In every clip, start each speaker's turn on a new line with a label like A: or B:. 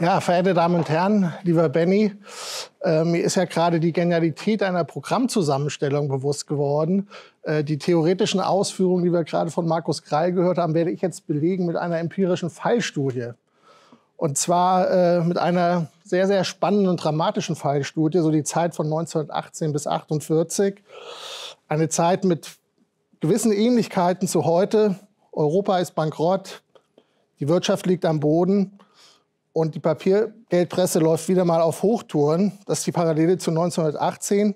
A: Ja, verehrte Damen und Herren, lieber Benny, äh, mir ist ja gerade die Genialität einer Programmzusammenstellung bewusst geworden. Äh, die theoretischen Ausführungen, die wir gerade von Markus Kreil gehört haben, werde ich jetzt belegen mit einer empirischen Fallstudie. Und zwar äh, mit einer sehr, sehr spannenden und dramatischen Fallstudie, so die Zeit von 1918 bis 1948. Eine Zeit mit gewissen Ähnlichkeiten zu heute. Europa ist bankrott, die Wirtschaft liegt am Boden. Und die Papiergeldpresse läuft wieder mal auf Hochtouren. Das ist die Parallele zu 1918.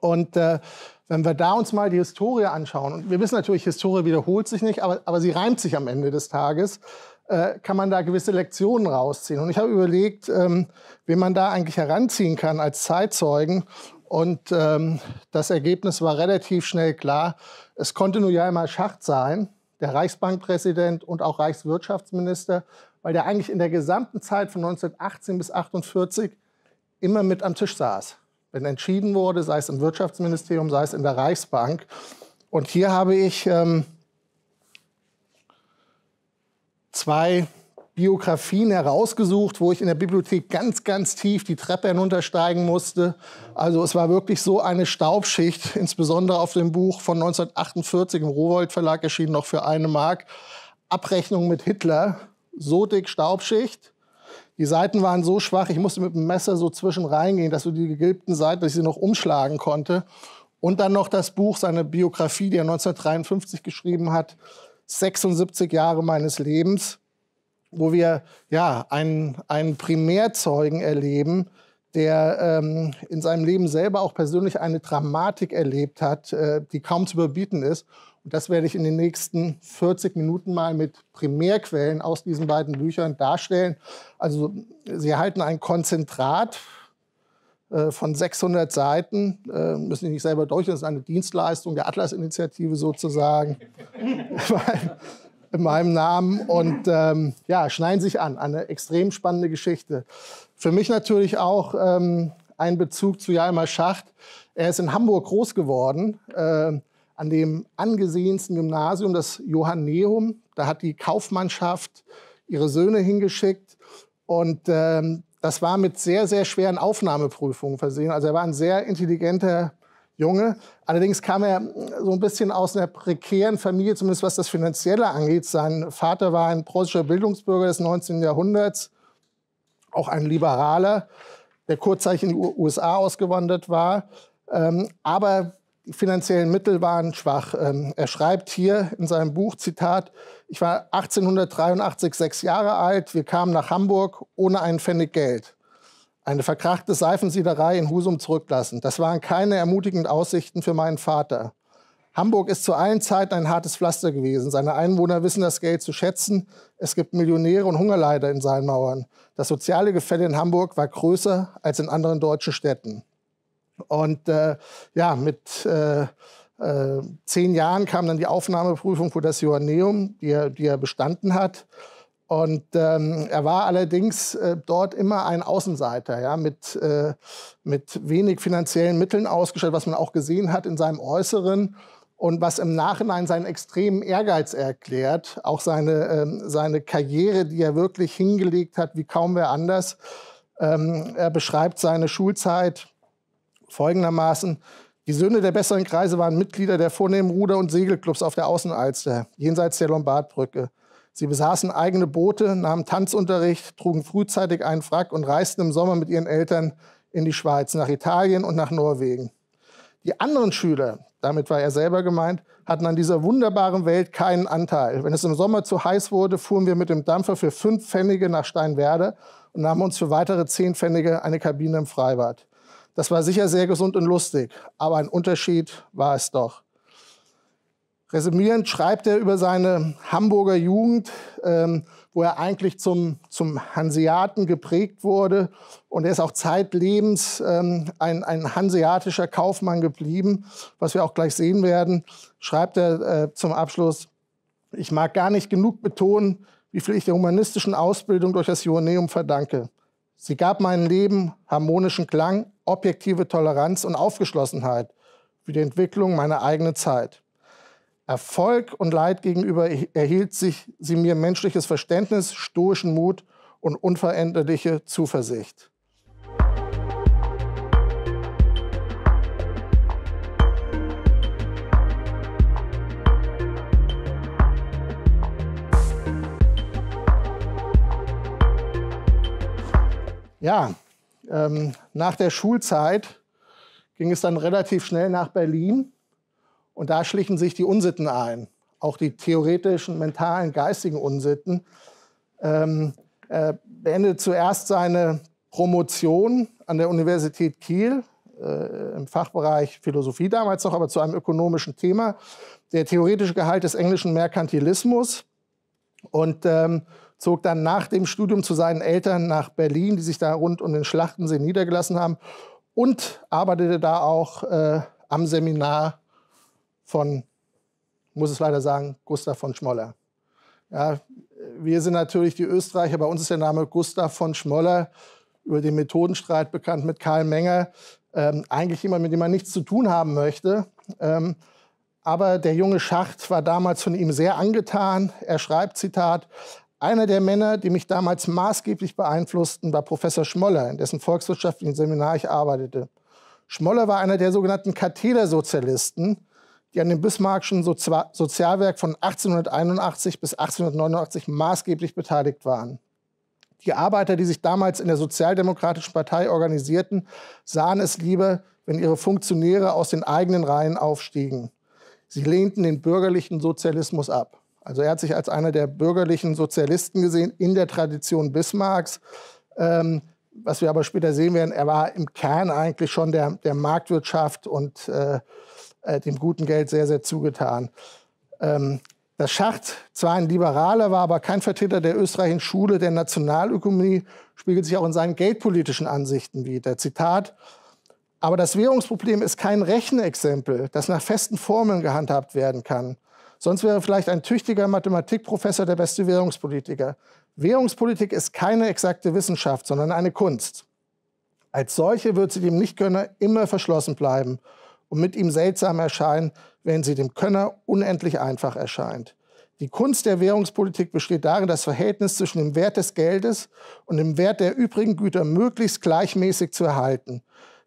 A: Und äh, wenn wir da uns mal die Historie anschauen, und wir wissen natürlich, Historie wiederholt sich nicht, aber, aber sie reimt sich am Ende des Tages, äh, kann man da gewisse Lektionen rausziehen. Und ich habe überlegt, ähm, wen man da eigentlich heranziehen kann als Zeitzeugen. Und ähm, das Ergebnis war relativ schnell klar. Es konnte nur ja einmal Schacht sein, der Reichsbankpräsident und auch Reichswirtschaftsminister weil der eigentlich in der gesamten Zeit von 1918 bis 1948 immer mit am Tisch saß. Wenn entschieden wurde, sei es im Wirtschaftsministerium, sei es in der Reichsbank. Und hier habe ich ähm, zwei Biografien herausgesucht, wo ich in der Bibliothek ganz, ganz tief die Treppe hinuntersteigen musste. Also es war wirklich so eine Staubschicht, insbesondere auf dem Buch von 1948 im Rowold Verlag erschienen, noch für eine Mark. Abrechnung mit Hitler so dick Staubschicht. Die Seiten waren so schwach, ich musste mit dem Messer so zwischen reingehen, dass du die gegilbten Seiten, dass ich sie noch umschlagen konnte. Und dann noch das Buch, seine Biografie, die er 1953 geschrieben hat, 76 Jahre meines Lebens, wo wir ja einen, einen Primärzeugen erleben, der ähm, in seinem Leben selber auch persönlich eine Dramatik erlebt hat, äh, die kaum zu überbieten ist. Und das werde ich in den nächsten 40 Minuten mal mit Primärquellen aus diesen beiden Büchern darstellen. Also Sie erhalten ein Konzentrat äh, von 600 Seiten, äh, müssen Sie nicht selber durchlesen, das ist eine Dienstleistung der Atlas-Initiative sozusagen in meinem Namen und ähm, ja, schneiden sich an. Eine extrem spannende Geschichte. Für mich natürlich auch ähm, ein Bezug zu Jalmar Schacht. Er ist in Hamburg groß geworden. Ähm, an dem angesehensten Gymnasium, das Johanneum. Da hat die Kaufmannschaft ihre Söhne hingeschickt. Und ähm, das war mit sehr, sehr schweren Aufnahmeprüfungen versehen. Also er war ein sehr intelligenter Junge. Allerdings kam er so ein bisschen aus einer prekären Familie, zumindest was das Finanzielle angeht. Sein Vater war ein preußischer Bildungsbürger des 19. Jahrhunderts, auch ein Liberaler, der kurzzeitig in die USA ausgewandert war. Ähm, aber die finanziellen Mittel waren schwach. Ähm, er schreibt hier in seinem Buch, Zitat, ich war 1883 sechs Jahre alt, wir kamen nach Hamburg ohne einen Pfennig Geld. Eine verkrachte Seifensiederei in Husum zurücklassen. Das waren keine ermutigenden Aussichten für meinen Vater. Hamburg ist zu allen Zeiten ein hartes Pflaster gewesen. Seine Einwohner wissen das Geld zu schätzen. Es gibt Millionäre und Hungerleider in seinen Mauern. Das soziale Gefälle in Hamburg war größer als in anderen deutschen Städten. Und äh, ja, mit äh, äh, zehn Jahren kam dann die Aufnahmeprüfung für das Joanneum, die er, die er bestanden hat. Und ähm, er war allerdings äh, dort immer ein Außenseiter, ja, mit, äh, mit wenig finanziellen Mitteln ausgestattet, was man auch gesehen hat in seinem Äußeren und was im Nachhinein seinen extremen Ehrgeiz erklärt, auch seine, ähm, seine Karriere, die er wirklich hingelegt hat, wie kaum wer anders. Ähm, er beschreibt seine Schulzeit folgendermaßen. Die Söhne der besseren Kreise waren Mitglieder der vornehmen Ruder- und Segelclubs auf der Außenalster, jenseits der Lombardbrücke. Sie besaßen eigene Boote, nahmen Tanzunterricht, trugen frühzeitig einen Frack und reisten im Sommer mit ihren Eltern in die Schweiz, nach Italien und nach Norwegen. Die anderen Schüler, damit war er selber gemeint, hatten an dieser wunderbaren Welt keinen Anteil. Wenn es im Sommer zu heiß wurde, fuhren wir mit dem Dampfer für fünf Pfennige nach Steinwerder und nahmen uns für weitere zehn Pfennige eine Kabine im Freibad. Das war sicher sehr gesund und lustig, aber ein Unterschied war es doch. Resümierend schreibt er über seine Hamburger Jugend, ähm, wo er eigentlich zum, zum Hanseaten geprägt wurde. Und er ist auch zeitlebens ähm, ein, ein hanseatischer Kaufmann geblieben, was wir auch gleich sehen werden. Schreibt er äh, zum Abschluss, ich mag gar nicht genug betonen, wie viel ich der humanistischen Ausbildung durch das Joanneum verdanke. Sie gab meinem Leben harmonischen Klang, objektive Toleranz und Aufgeschlossenheit für die Entwicklung meiner eigenen Zeit. Erfolg und Leid gegenüber erhielt sich sie mir menschliches Verständnis, stoischen Mut und unveränderliche Zuversicht. Ja, ähm, nach der Schulzeit ging es dann relativ schnell nach Berlin und da schlichen sich die Unsitten ein, auch die theoretischen, mentalen, geistigen Unsitten. Ähm, er beendete zuerst seine Promotion an der Universität Kiel äh, im Fachbereich Philosophie damals noch, aber zu einem ökonomischen Thema, der theoretische Gehalt des englischen Merkantilismus. Und ähm, zog dann nach dem Studium zu seinen Eltern nach Berlin, die sich da rund um den Schlachtensee niedergelassen haben und arbeitete da auch äh, am Seminar von, muss es leider sagen, Gustav von Schmoller. Ja, wir sind natürlich die Österreicher, bei uns ist der Name Gustav von Schmoller über den Methodenstreit bekannt mit Karl Menger. Ähm, eigentlich jemand, mit dem man nichts zu tun haben möchte. Ähm, aber der junge Schacht war damals von ihm sehr angetan. Er schreibt, Zitat, einer der Männer, die mich damals maßgeblich beeinflussten, war Professor Schmoller, in dessen volkswirtschaftlichen Seminar ich arbeitete. Schmoller war einer der sogenannten Kathedersozialisten, die an dem bismarckischen Sozialwerk von 1881 bis 1889 maßgeblich beteiligt waren. Die Arbeiter, die sich damals in der Sozialdemokratischen Partei organisierten, sahen es lieber, wenn ihre Funktionäre aus den eigenen Reihen aufstiegen. Sie lehnten den bürgerlichen Sozialismus ab. Also er hat sich als einer der bürgerlichen Sozialisten gesehen in der Tradition Bismarcks. Ähm, was wir aber später sehen werden, er war im Kern eigentlich schon der, der Marktwirtschaft und äh, äh dem guten Geld sehr, sehr zugetan. Ähm, das Schacht, zwar ein Liberaler, war aber kein Vertreter der österreichischen Schule der Nationalökonomie, spiegelt sich auch in seinen geldpolitischen Ansichten wieder. Zitat, aber das Währungsproblem ist kein Rechenexempel, das nach festen Formeln gehandhabt werden kann. Sonst wäre vielleicht ein tüchtiger Mathematikprofessor der beste Währungspolitiker. Währungspolitik ist keine exakte Wissenschaft, sondern eine Kunst. Als solche wird sie dem Nichtkönner immer verschlossen bleiben und mit ihm seltsam erscheinen, wenn sie dem Könner unendlich einfach erscheint. Die Kunst der Währungspolitik besteht darin, das Verhältnis zwischen dem Wert des Geldes und dem Wert der übrigen Güter möglichst gleichmäßig zu erhalten.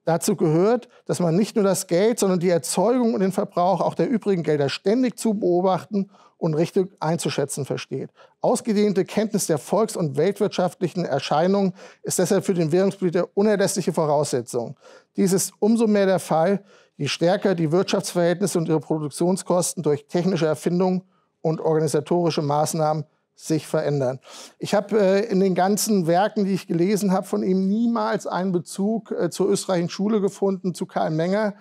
A: Dazu gehört, dass man nicht nur das Geld, sondern die Erzeugung und den Verbrauch auch der übrigen Gelder ständig zu beobachten und richtig einzuschätzen versteht. Ausgedehnte Kenntnis der volks- und weltwirtschaftlichen Erscheinungen ist deshalb für den Währungspolitiker unerlässliche Voraussetzung. Dies ist umso mehr der Fall, je stärker die Wirtschaftsverhältnisse und ihre Produktionskosten durch technische Erfindungen und organisatorische Maßnahmen sich verändern. Ich habe äh, in den ganzen Werken, die ich gelesen habe, von ihm niemals einen Bezug äh, zur österreichischen Schule gefunden, zu Karl Menger.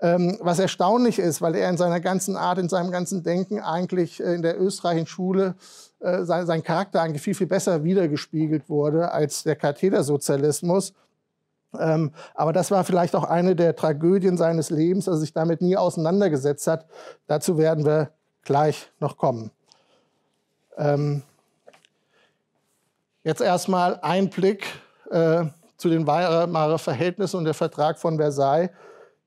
A: Ähm, was erstaunlich ist, weil er in seiner ganzen Art, in seinem ganzen Denken eigentlich äh, in der österreichischen Schule äh, sein, sein, Charakter eigentlich viel, viel besser wiedergespiegelt wurde als der Kathedersozialismus. Ähm, aber das war vielleicht auch eine der Tragödien seines Lebens, dass er sich damit nie auseinandergesetzt hat. Dazu werden wir gleich noch kommen. Ähm, jetzt erstmal ein Blick äh, zu den Weimarer Verhältnissen und der Vertrag von Versailles,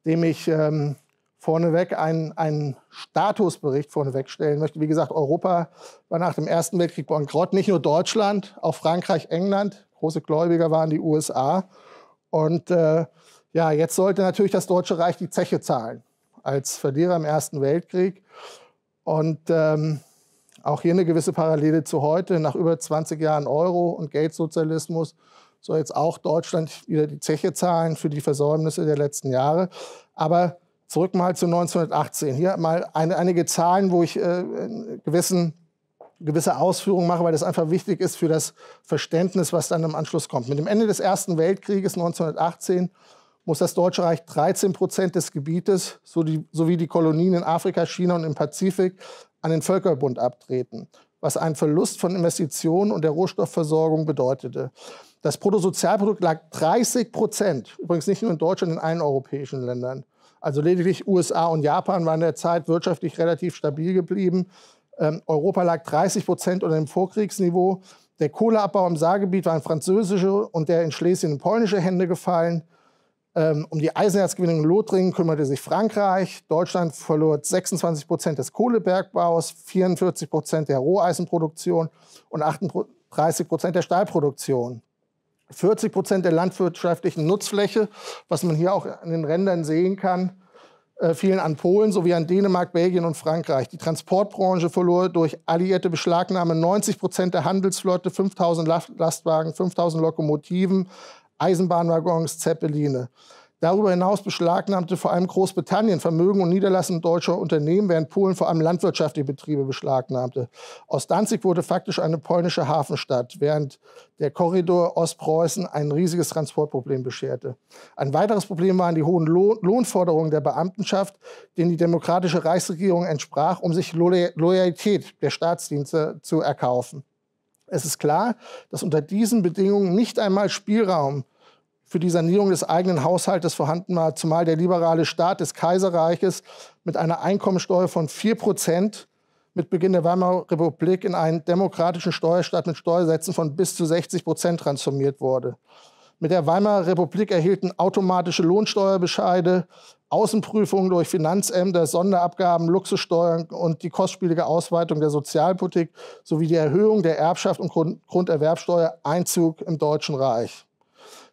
A: dem ich ähm, vorneweg einen, einen Statusbericht vorneweg stellen möchte. Wie gesagt, Europa war nach dem Ersten Weltkrieg bankrott. Nicht nur Deutschland, auch Frankreich, England. Große Gläubiger waren die USA. Und äh, ja, jetzt sollte natürlich das Deutsche Reich die Zeche zahlen als Verlierer im Ersten Weltkrieg. Und ähm, auch hier eine gewisse Parallele zu heute. Nach über 20 Jahren Euro und Geldsozialismus soll jetzt auch Deutschland wieder die Zeche zahlen für die Versäumnisse der letzten Jahre. Aber zurück mal zu 1918. Hier mal ein, einige Zahlen, wo ich äh, gewissen, gewisse Ausführungen mache, weil das einfach wichtig ist für das Verständnis, was dann im Anschluss kommt. Mit dem Ende des Ersten Weltkrieges 1918 muss das Deutsche Reich 13 Prozent des Gebietes sowie die Kolonien in Afrika, China und im Pazifik an den Völkerbund abtreten, was einen Verlust von Investitionen und der Rohstoffversorgung bedeutete. Das Bruttosozialprodukt lag 30 Prozent, übrigens nicht nur in Deutschland, in allen europäischen Ländern. Also lediglich USA und Japan waren derzeit wirtschaftlich relativ stabil geblieben. Ähm, Europa lag 30 Prozent unter dem Vorkriegsniveau. Der Kohleabbau im Saargebiet war in französische und der in Schlesien in polnische Hände gefallen. Ähm, um die Eisenerzgewinnung in Lothringen kümmerte sich Frankreich. Deutschland verlor 26 Prozent des Kohlebergbaus, 44 Prozent der Roheisenproduktion und 38 Prozent der Stahlproduktion. 40 Prozent der landwirtschaftlichen Nutzfläche, was man hier auch an den Rändern sehen kann, äh, fielen an Polen sowie an Dänemark, Belgien und Frankreich. Die Transportbranche verlor durch alliierte Beschlagnahme 90 Prozent der Handelsflotte, 5000 Lastwagen, 5000 Lokomotiven, Eisenbahnwaggons, Zeppeline. Darüber hinaus beschlagnahmte vor allem Großbritannien Vermögen und Niederlassung deutscher Unternehmen, während Polen vor allem landwirtschaftliche Betriebe beschlagnahmte. Ostdanzig wurde faktisch eine polnische Hafenstadt, während der Korridor Ostpreußen ein riesiges Transportproblem bescherte. Ein weiteres Problem waren die hohen Lohn Lohnforderungen der Beamtenschaft, denen die demokratische Reichsregierung entsprach, um sich Loy Loyalität der Staatsdienste zu erkaufen. Es ist klar, dass unter diesen Bedingungen nicht einmal Spielraum für die Sanierung des eigenen Haushaltes vorhanden war, zumal der liberale Staat des Kaiserreiches mit einer Einkommensteuer von 4 Prozent mit Beginn der Weimarer Republik in einen demokratischen Steuerstaat mit Steuersätzen von bis zu 60 Prozent transformiert wurde. Mit der Weimarer Republik erhielten automatische Lohnsteuerbescheide, Außenprüfungen durch Finanzämter, Sonderabgaben, Luxussteuern und die kostspielige Ausweitung der Sozialpolitik sowie die Erhöhung der Erbschaft und Grunderwerbsteuer Einzug im Deutschen Reich.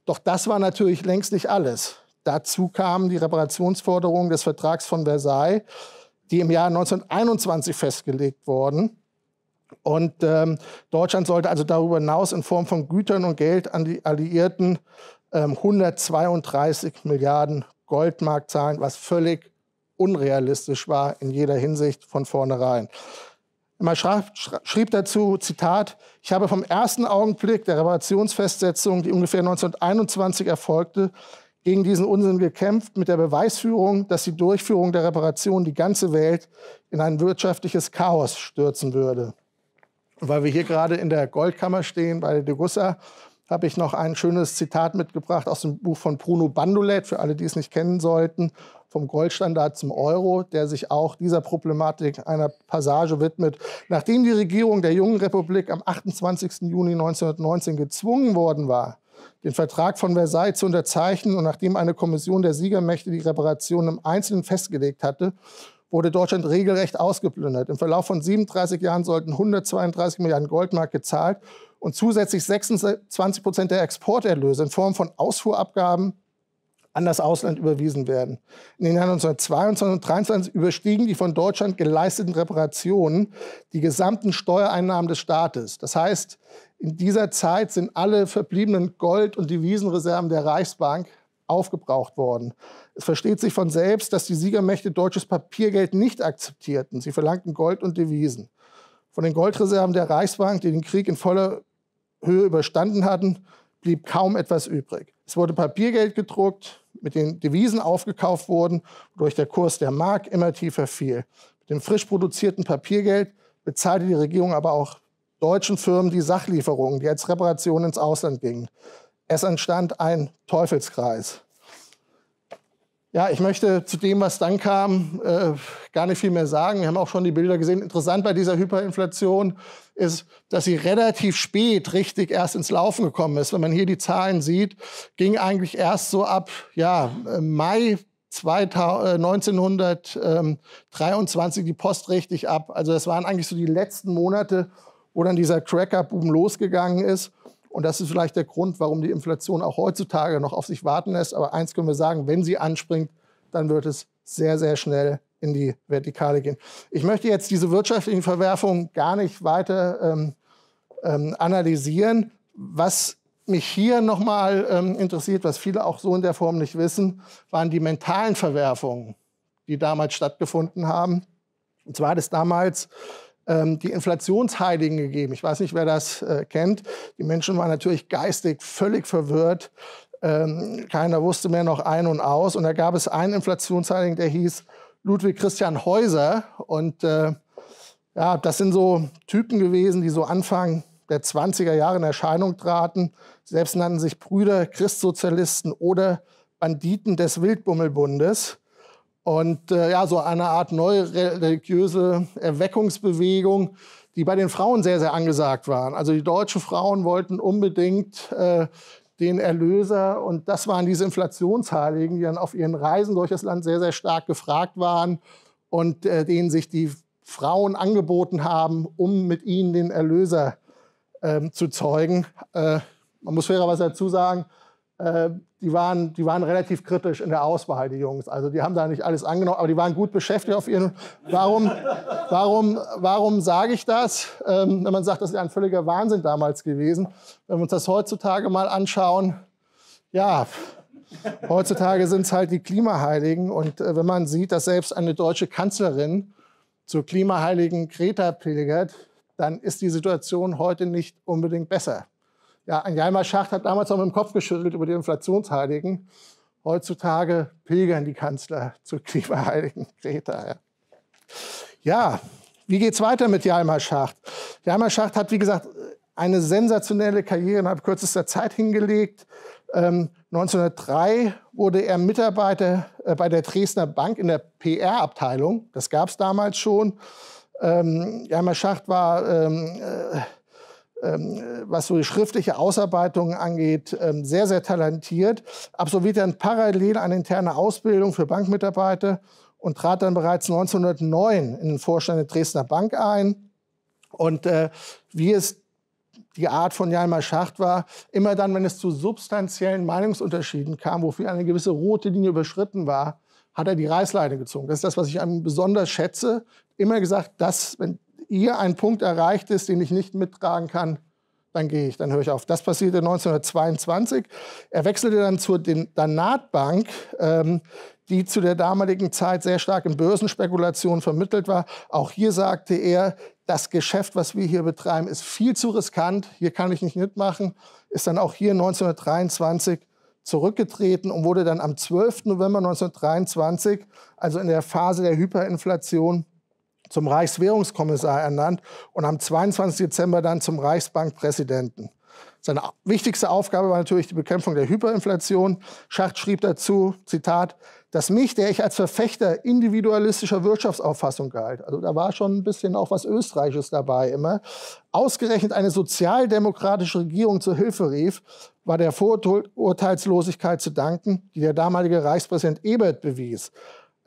A: Doch das war natürlich längst nicht alles. Dazu kamen die Reparationsforderungen des Vertrags von Versailles, die im Jahr 1921 festgelegt wurden. Und ähm, Deutschland sollte also darüber hinaus in Form von Gütern und Geld an die Alliierten ähm, 132 Milliarden Goldmark zahlen, was völlig unrealistisch war in jeder Hinsicht von vornherein. Man schrieb dazu, Zitat, ich habe vom ersten Augenblick der Reparationsfestsetzung, die ungefähr 1921 erfolgte, gegen diesen Unsinn gekämpft mit der Beweisführung, dass die Durchführung der Reparation die ganze Welt in ein wirtschaftliches Chaos stürzen würde. Und weil wir hier gerade in der Goldkammer stehen bei de Gussa, habe ich noch ein schönes Zitat mitgebracht aus dem Buch von Bruno Bandulet, für alle, die es nicht kennen sollten, vom Goldstandard zum Euro, der sich auch dieser Problematik einer Passage widmet. Nachdem die Regierung der Jungen Republik am 28. Juni 1919 gezwungen worden war, den Vertrag von Versailles zu unterzeichnen und nachdem eine Kommission der Siegermächte die Reparationen im Einzelnen festgelegt hatte, wurde Deutschland regelrecht ausgeplündert. Im Verlauf von 37 Jahren sollten 132 Milliarden Goldmark gezahlt und zusätzlich 26 Prozent der Exporterlöse in Form von Ausfuhrabgaben, an das Ausland überwiesen werden. In den Jahren 1922 und 1923 überstiegen die von Deutschland geleisteten Reparationen die gesamten Steuereinnahmen des Staates. Das heißt, in dieser Zeit sind alle verbliebenen Gold- und Devisenreserven der Reichsbank aufgebraucht worden. Es versteht sich von selbst, dass die Siegermächte deutsches Papiergeld nicht akzeptierten. Sie verlangten Gold und Devisen. Von den Goldreserven der Reichsbank, die den Krieg in voller Höhe überstanden hatten, blieb kaum etwas übrig. Es wurde Papiergeld gedruckt, mit den Devisen aufgekauft wurden, wodurch der Kurs der Mark immer tiefer fiel. Mit dem frisch produzierten Papiergeld bezahlte die Regierung aber auch deutschen Firmen die Sachlieferungen, die als Reparation ins Ausland gingen. Es entstand ein Teufelskreis. Ja, ich möchte zu dem, was dann kam, äh, gar nicht viel mehr sagen. Wir haben auch schon die Bilder gesehen. Interessant bei dieser Hyperinflation ist, dass sie relativ spät richtig erst ins Laufen gekommen ist. Wenn man hier die Zahlen sieht, ging eigentlich erst so ab ja, äh, Mai 1923 äh, die Post richtig ab. Also das waren eigentlich so die letzten Monate, wo dann dieser Cracker-Boom losgegangen ist. Und das ist vielleicht der Grund, warum die Inflation auch heutzutage noch auf sich warten lässt. Aber eins können wir sagen, wenn sie anspringt, dann wird es sehr, sehr schnell in die Vertikale gehen. Ich möchte jetzt diese wirtschaftlichen Verwerfungen gar nicht weiter ähm, ähm, analysieren. Was mich hier nochmal ähm, interessiert, was viele auch so in der Form nicht wissen, waren die mentalen Verwerfungen, die damals stattgefunden haben. Und zwar hat es damals ähm, die Inflationsheiligen gegeben. Ich weiß nicht, wer das äh, kennt. Die Menschen waren natürlich geistig völlig verwirrt. Ähm, keiner wusste mehr noch ein und aus. Und da gab es einen Inflationsheiligen, der hieß Ludwig Christian Häuser. Und äh, ja, das sind so Typen gewesen, die so Anfang der 20er Jahre in Erscheinung traten. Selbst nannten sich Brüder, Christsozialisten oder Banditen des Wildbummelbundes. Und äh, ja, so eine Art neue religiöse Erweckungsbewegung, die bei den Frauen sehr, sehr angesagt waren. Also die deutschen Frauen wollten unbedingt äh, den Erlöser. Und das waren diese Inflationsheiligen, die dann auf ihren Reisen durch das Land sehr, sehr stark gefragt waren und äh, denen sich die Frauen angeboten haben, um mit ihnen den Erlöser äh, zu zeugen. Äh, man muss fairerweise dazu sagen, äh, die waren, die waren relativ kritisch in der Auswahl, die Jungs. Also die haben da nicht alles angenommen, aber die waren gut beschäftigt auf ihren. Warum, warum, warum sage ich das? Ähm, wenn man sagt, das ist ein völliger Wahnsinn damals gewesen. Wenn wir uns das heutzutage mal anschauen, ja, heutzutage sind es halt die Klimaheiligen. Und äh, wenn man sieht, dass selbst eine deutsche Kanzlerin zur Klimaheiligen Kreta pilgert, dann ist die Situation heute nicht unbedingt besser. Ja, ein Jalmar Schacht hat damals noch mit dem Kopf geschüttelt über die Inflationsheiligen. Heutzutage pilgern die Kanzler zur Klimaheiligen Greta. Ja, wie geht es weiter mit Jalmar Schacht? Jalmar Schacht hat, wie gesagt, eine sensationelle Karriere innerhalb kürzester Zeit hingelegt. Ähm, 1903 wurde er Mitarbeiter äh, bei der Dresdner Bank in der PR-Abteilung. Das gab es damals schon. Ähm, Jalmar Schacht war ähm, äh, ähm, was so die schriftliche Ausarbeitung angeht, ähm, sehr, sehr talentiert, absolviert dann parallel eine interne Ausbildung für Bankmitarbeiter und trat dann bereits 1909 in den Vorstand der Dresdner Bank ein. Und äh, wie es die Art von Jalmar Schacht war, immer dann, wenn es zu substanziellen Meinungsunterschieden kam, wofür eine gewisse rote Linie überschritten war, hat er die Reißleine gezogen. Das ist das, was ich an besonders schätze. Immer gesagt, dass, wenn ihr ein Punkt erreicht ist, den ich nicht mittragen kann, dann gehe ich, dann höre ich auf. Das passierte 1922. Er wechselte dann zur Danatbank, ähm, die zu der damaligen Zeit sehr stark in Börsenspekulationen vermittelt war. Auch hier sagte er, das Geschäft, was wir hier betreiben, ist viel zu riskant, hier kann ich nicht mitmachen, ist dann auch hier 1923 zurückgetreten und wurde dann am 12. November 1923, also in der Phase der Hyperinflation, zum Reichswährungskommissar ernannt und am 22. Dezember dann zum Reichsbankpräsidenten. Seine wichtigste Aufgabe war natürlich die Bekämpfung der Hyperinflation. Schacht schrieb dazu, Zitat, dass mich, der ich als Verfechter individualistischer Wirtschaftsauffassung galt, also da war schon ein bisschen auch was Österreichisches dabei immer, ausgerechnet eine sozialdemokratische Regierung zur Hilfe rief, war der Vorurteilslosigkeit zu danken, die der damalige Reichspräsident Ebert bewies.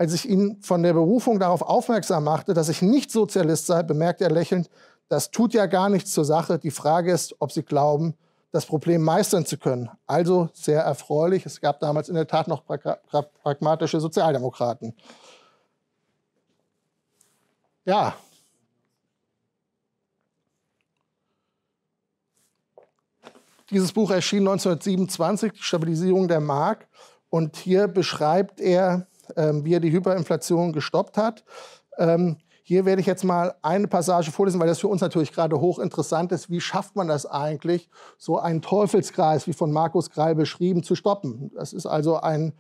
A: Als ich ihn von der Berufung darauf aufmerksam machte, dass ich nicht Sozialist sei, bemerkte er lächelnd, das tut ja gar nichts zur Sache. Die Frage ist, ob Sie glauben, das Problem meistern zu können. Also sehr erfreulich. Es gab damals in der Tat noch pragmatische Sozialdemokraten. Ja. Dieses Buch erschien 1927, die Stabilisierung der Mark. Und hier beschreibt er ähm, wie er die Hyperinflation gestoppt hat. Ähm, hier werde ich jetzt mal eine Passage vorlesen, weil das für uns natürlich gerade hochinteressant ist. Wie schafft man das eigentlich, so einen Teufelskreis, wie von Markus Greil beschrieben, zu stoppen? Das ist also ein,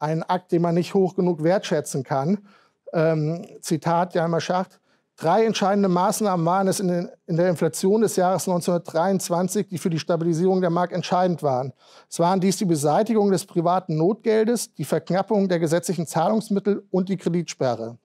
A: ein Akt, den man nicht hoch genug wertschätzen kann. Ähm, Zitat Jan Schacht. Drei entscheidende Maßnahmen waren es in, den, in, der Inflation des Jahres 1923, die für die Stabilisierung der Mark entscheidend waren. Es waren dies die Beseitigung des privaten Notgeldes, die Verknappung der gesetzlichen Zahlungsmittel und die Kreditsperre.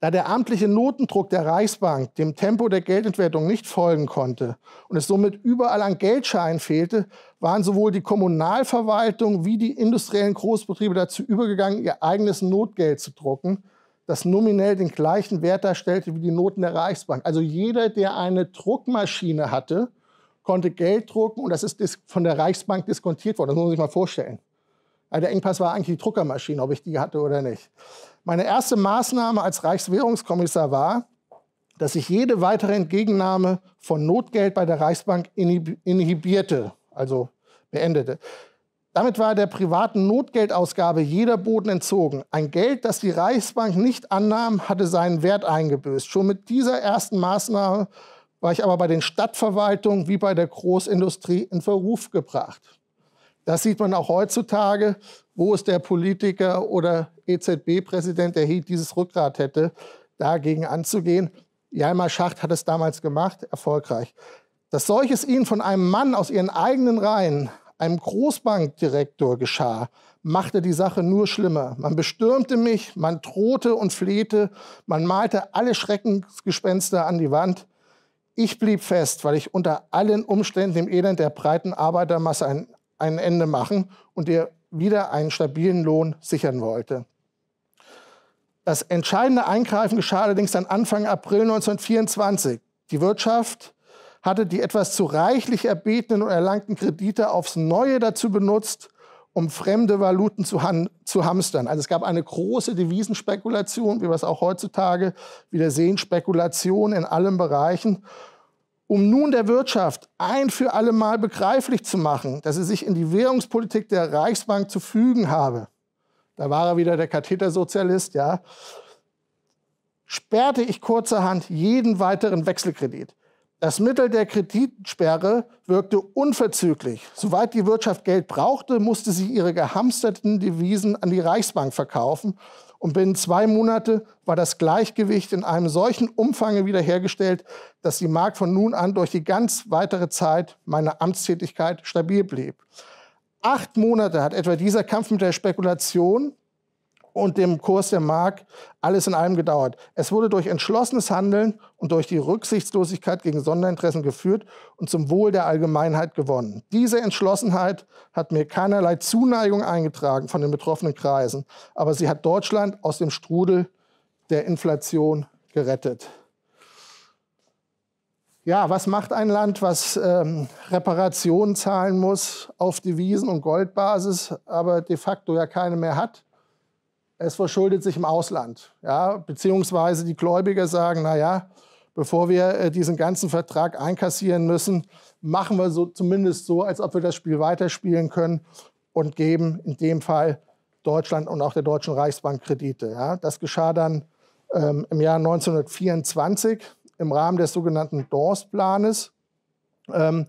A: Da der amtliche Notendruck der Reichsbank dem Tempo der Geldentwertung nicht folgen konnte und es somit überall an Geldscheinen fehlte, waren sowohl die Kommunalverwaltung wie die industriellen Großbetriebe dazu übergegangen, ihr eigenes Notgeld zu drucken das nominell den gleichen Wert darstellte wie die Noten der Reichsbank. Also jeder, der eine Druckmaschine hatte, konnte Geld drucken und das ist von der Reichsbank diskontiert worden. Das muss man sich mal vorstellen. Also der Engpass war eigentlich die Druckermaschine, ob ich die hatte oder nicht. Meine erste Maßnahme als Reichswährungskommissar war, dass ich jede weitere Entgegennahme von Notgeld bei der Reichsbank inhibierte, also beendete. Damit war der privaten Notgeldausgabe jeder Boden entzogen. Ein Geld, das die Reichsbank nicht annahm, hatte seinen Wert eingebüßt. Schon mit dieser ersten Maßnahme war ich aber bei den Stadtverwaltungen wie bei der Großindustrie in Verruf gebracht. Das sieht man auch heutzutage, wo es der Politiker oder EZB-Präsident, der dieses Rückgrat hätte, dagegen anzugehen. Jalmar Schacht hat es damals gemacht, erfolgreich. Dass solches ihnen von einem Mann aus ihren eigenen Reihen einem Großbankdirektor geschah, machte die Sache nur schlimmer. Man bestürmte mich, man drohte und flehte, man malte alle Schreckensgespenster an die Wand. Ich blieb fest, weil ich unter allen Umständen dem Elend der breiten Arbeitermasse ein, ein Ende machen und ihr wieder einen stabilen Lohn sichern wollte. Das entscheidende Eingreifen geschah allerdings dann Anfang April 1924. Die Wirtschaft hatte die etwas zu reichlich erbetenen und erlangten Kredite aufs Neue dazu benutzt, um fremde Valuten zu, zu, hamstern. Also es gab eine große Devisenspekulation, wie wir es auch heutzutage wieder sehen, Spekulation in allen Bereichen, um nun der Wirtschaft ein für alle Mal begreiflich zu machen, dass sie sich in die Währungspolitik der Reichsbank zu fügen habe. Da war er wieder der Kathetersozialist, ja. Sperrte ich kurzerhand jeden weiteren Wechselkredit. Das Mittel der Kreditsperre wirkte unverzüglich. Soweit die Wirtschaft Geld brauchte, musste sie ihre gehamsterten Devisen an die Reichsbank verkaufen. Und binnen zwei Monate war das Gleichgewicht in einem solchen Umfang wiederhergestellt, dass die Mark von nun an durch die ganz weitere Zeit meiner Amtstätigkeit stabil blieb. Acht Monate hat etwa dieser Kampf mit der Spekulation und dem Kurs der Mark alles in allem gedauert. Es wurde durch entschlossenes Handeln und durch die Rücksichtslosigkeit gegen Sonderinteressen geführt und zum Wohl der Allgemeinheit gewonnen. Diese Entschlossenheit hat mir keinerlei Zuneigung eingetragen von den betroffenen Kreisen, aber sie hat Deutschland aus dem Strudel der Inflation gerettet. Ja, was macht ein Land, was ähm, Reparationen zahlen muss auf Devisen- und Goldbasis, aber de facto ja keine mehr hat? es verschuldet sich im Ausland. Ja? Beziehungsweise die Gläubiger sagen, naja, bevor wir äh, diesen ganzen Vertrag einkassieren müssen, machen wir so zumindest so, als ob wir das Spiel weiterspielen können und geben in dem Fall Deutschland und auch der Deutschen Reichsbank Kredite. Ja? Das geschah dann ähm, im Jahr 1924 im Rahmen des sogenannten dorst planes Ähm,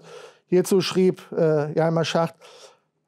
A: hierzu schrieb äh, Jalmar Schacht,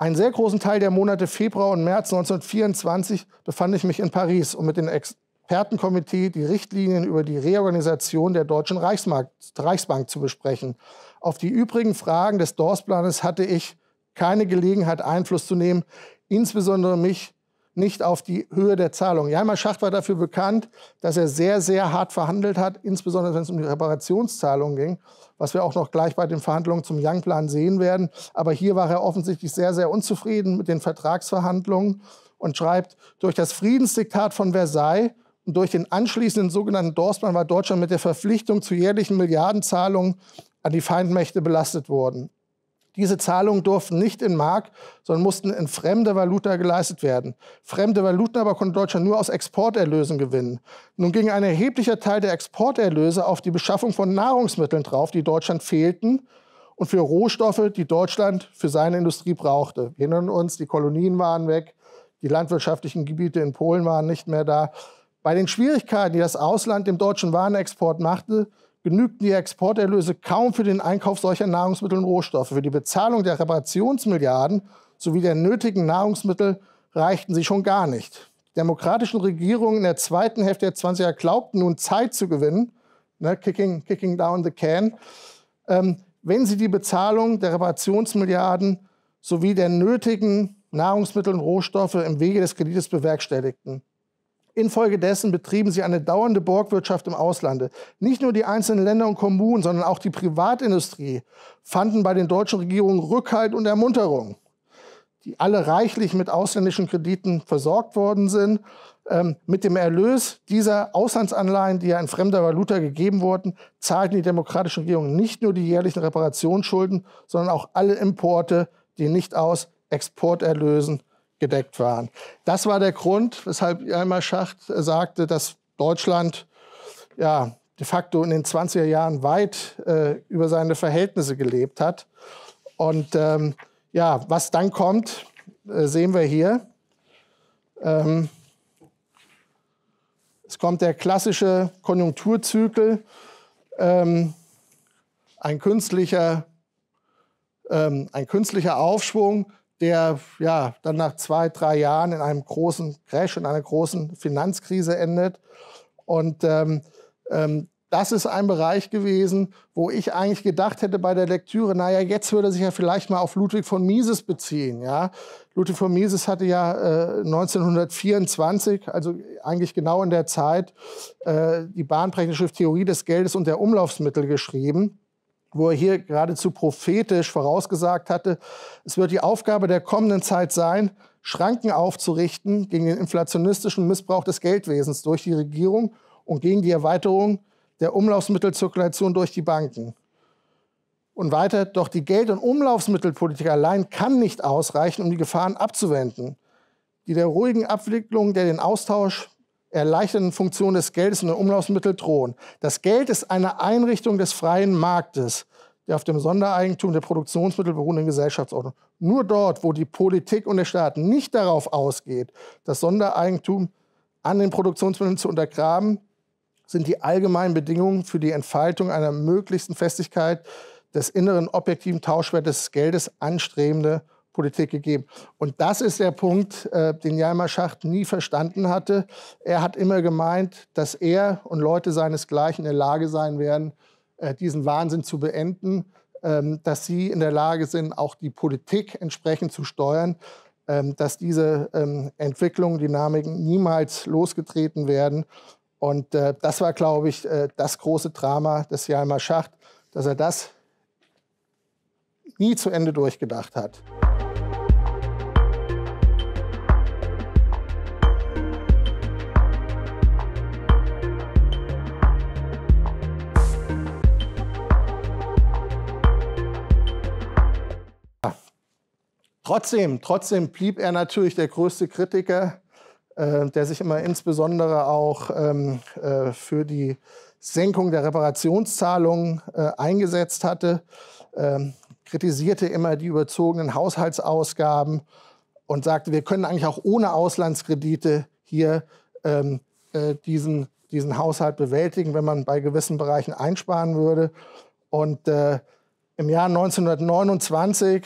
A: einen sehr großen Teil der Monate Februar und März 1924 befand ich mich in Paris, um mit dem Expertenkomitee die Richtlinien über die Reorganisation der Deutschen Reichsmark Reichsbank zu besprechen. Auf die übrigen Fragen des Dorfplanes hatte ich keine Gelegenheit, Einfluss zu nehmen, insbesondere mich nicht auf die Höhe der Zahlung. Jaimer Schacht war dafür bekannt, dass er sehr, sehr hart verhandelt hat, insbesondere wenn es um die Reparationszahlung ging, was wir auch noch gleich bei den Verhandlungen zum Young-Plan sehen werden. Aber hier war er offensichtlich sehr, sehr unzufrieden mit den Vertragsverhandlungen und schreibt, durch das Friedensdiktat von Versailles und durch den anschließenden sogenannten Dorfplan war Deutschland mit der Verpflichtung zu jährlichen Milliardenzahlungen an die Feindmächte belastet worden. Diese Zahlungen durften nicht in Mark, sondern mussten in fremde Valuta geleistet werden. Fremde Valuten aber konnte Deutschland nur aus Exporterlösen gewinnen. Nun ging ein erheblicher Teil der Exporterlöse auf die Beschaffung von Nahrungsmitteln drauf, die Deutschland fehlten und für Rohstoffe, die Deutschland für seine Industrie brauchte. Wir erinnern uns, die Kolonien waren weg, die landwirtschaftlichen Gebiete in Polen waren nicht mehr da. Bei den Schwierigkeiten, die das Ausland dem deutschen Warenexport machte, genügten die Exporterlöse kaum für den Einkauf solcher Nahrungsmittel und Rohstoffe. Für die Bezahlung der Reparationsmilliarden sowie der nötigen Nahrungsmittel reichten sie schon gar nicht. Die demokratischen Regierungen in der zweiten Hälfte der 20er glaubten nun Zeit zu gewinnen, ne, kicking, kicking down the can, ähm, wenn sie die Bezahlung der Reparationsmilliarden sowie der nötigen Nahrungsmittel und Rohstoffe im Wege des Kredites bewerkstelligten. Infolgedessen betrieben sie eine dauernde Borgwirtschaft im Auslande. Nicht nur die einzelnen Länder und Kommunen, sondern auch die Privatindustrie fanden bei den deutschen Regierungen Rückhalt und Ermunterung, die alle reichlich mit ausländischen Krediten versorgt worden sind. Ähm, mit dem Erlös dieser Auslandsanleihen, die ja in fremder Valuta gegeben wurden, zahlten die demokratischen Regierungen nicht nur die jährlichen Reparationsschulden, sondern auch alle Importe, die nicht aus Exporterlösen gedeckt waren. Das war der Grund, weshalb Elmar Schacht sagte, dass Deutschland ja, de facto in den 20er Jahren weit äh, über seine Verhältnisse gelebt hat. Und ähm, ja, was dann kommt, äh, sehen wir hier. Ähm, es kommt der klassische Konjunkturzyklus, ähm, ein, künstlicher, ähm, ein künstlicher Aufschwung, der ja dann nach zwei, drei Jahren in einem großen Crash, in einer großen Finanzkrise endet. Und ähm, ähm, das ist ein Bereich gewesen, wo ich eigentlich gedacht hätte bei der Lektüre, naja, jetzt würde sich ja vielleicht mal auf Ludwig von Mises beziehen. Ja? Ludwig von Mises hatte ja äh, 1924, also eigentlich genau in der Zeit, äh, die bahnbrechende Schrift Theorie des Geldes und der Umlaufsmittel geschrieben wo er hier geradezu prophetisch vorausgesagt hatte, es wird die Aufgabe der kommenden Zeit sein, Schranken aufzurichten gegen den inflationistischen Missbrauch des Geldwesens durch die Regierung und gegen die Erweiterung der Umlaufsmittelzirkulation durch die Banken. Und weiter, doch die Geld- und Umlaufsmittelpolitik allein kann nicht ausreichen, um die Gefahren abzuwenden, die der ruhigen Abwicklung, der den Austausch erleichternden Funktion des Geldes und der Umlaufsmittel drohen. Das Geld ist eine Einrichtung des freien Marktes, der auf dem Sondereigentum der Produktionsmittel beruhenden Gesellschaftsordnung. Nur dort, wo die Politik und der Staat nicht darauf ausgeht, das Sondereigentum an den Produktionsmitteln zu untergraben, sind die allgemeinen Bedingungen für die Entfaltung einer möglichsten Festigkeit des inneren objektiven Tauschwertes des Geldes anstrebende Politik gegeben. Und das ist der Punkt, äh, den Jalmar Schacht nie verstanden hatte. Er hat immer gemeint, dass er und Leute seinesgleichen in der Lage sein werden, äh, diesen Wahnsinn zu beenden, ähm, dass sie in der Lage sind, auch die Politik entsprechend zu steuern, ähm, dass diese ähm, Entwicklungen, Dynamiken niemals losgetreten werden. Und äh, das war, glaube ich, äh, das große Drama des Jalmar Schacht, dass er das nie zu Ende durchgedacht hat. Trotzdem, trotzdem blieb er natürlich der größte Kritiker, äh, der sich immer insbesondere auch ähm, äh, für die Senkung der Reparationszahlungen äh, eingesetzt hatte, ähm, kritisierte immer die überzogenen Haushaltsausgaben und sagte, wir können eigentlich auch ohne Auslandskredite hier ähm, äh, diesen, diesen Haushalt bewältigen, wenn man bei gewissen Bereichen einsparen würde. Und äh, im Jahr 1929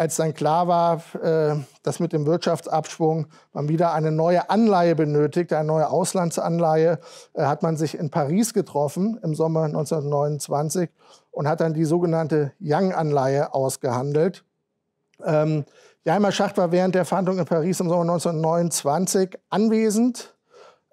A: als dann klar war, äh, dass mit dem Wirtschaftsabschwung man wieder eine neue Anleihe benötigt, eine neue Auslandsanleihe, äh, hat man sich in Paris getroffen im Sommer 1929 und hat dann die sogenannte Young-Anleihe ausgehandelt. Ähm, Jaimer Schacht war während der Verhandlung in Paris im Sommer 1929 anwesend.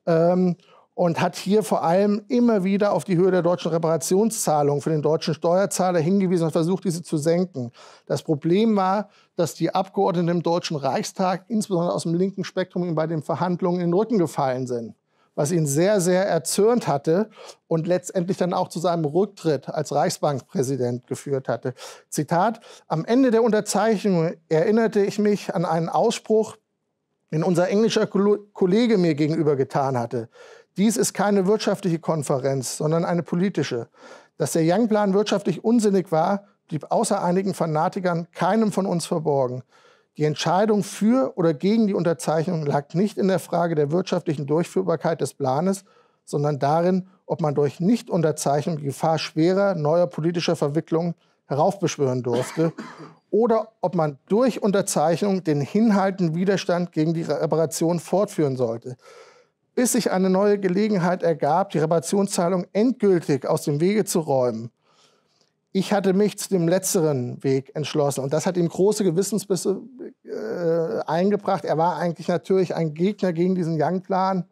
A: Ähm, und hat hier vor allem immer wieder auf die Höhe der deutschen Reparationszahlung für den deutschen Steuerzahler hingewiesen und versucht, diese zu senken. Das Problem war, dass die Abgeordneten im Deutschen Reichstag, insbesondere aus dem linken Spektrum, ihm bei den Verhandlungen in den Rücken gefallen sind, was ihn sehr, sehr erzürnt hatte und letztendlich dann auch zu seinem Rücktritt als Reichsbankpräsident geführt hatte. Zitat, am Ende der Unterzeichnung erinnerte ich mich an einen Ausspruch, den unser englischer Kollege mir gegenüber getan hatte. Dies ist keine wirtschaftliche Konferenz, sondern eine politische. Dass der Young-Plan wirtschaftlich unsinnig war, blieb außer einigen Fanatikern keinem von uns verborgen. Die Entscheidung für oder gegen die Unterzeichnung lag nicht in der Frage der wirtschaftlichen Durchführbarkeit des Planes, sondern darin, ob man durch Nichtunterzeichnung die Gefahr schwerer neuer politischer Verwicklungen heraufbeschwören durfte oder ob man durch Unterzeichnung den hinhaltenden Widerstand gegen die Reparation fortführen sollte bis sich eine neue Gelegenheit ergab, die Reparationszahlung endgültig aus dem Wege zu räumen. Ich hatte mich zu dem letzteren Weg entschlossen und das hat ihm große Gewissensbisse äh, eingebracht. Er war eigentlich natürlich ein Gegner gegen diesen Young-Plan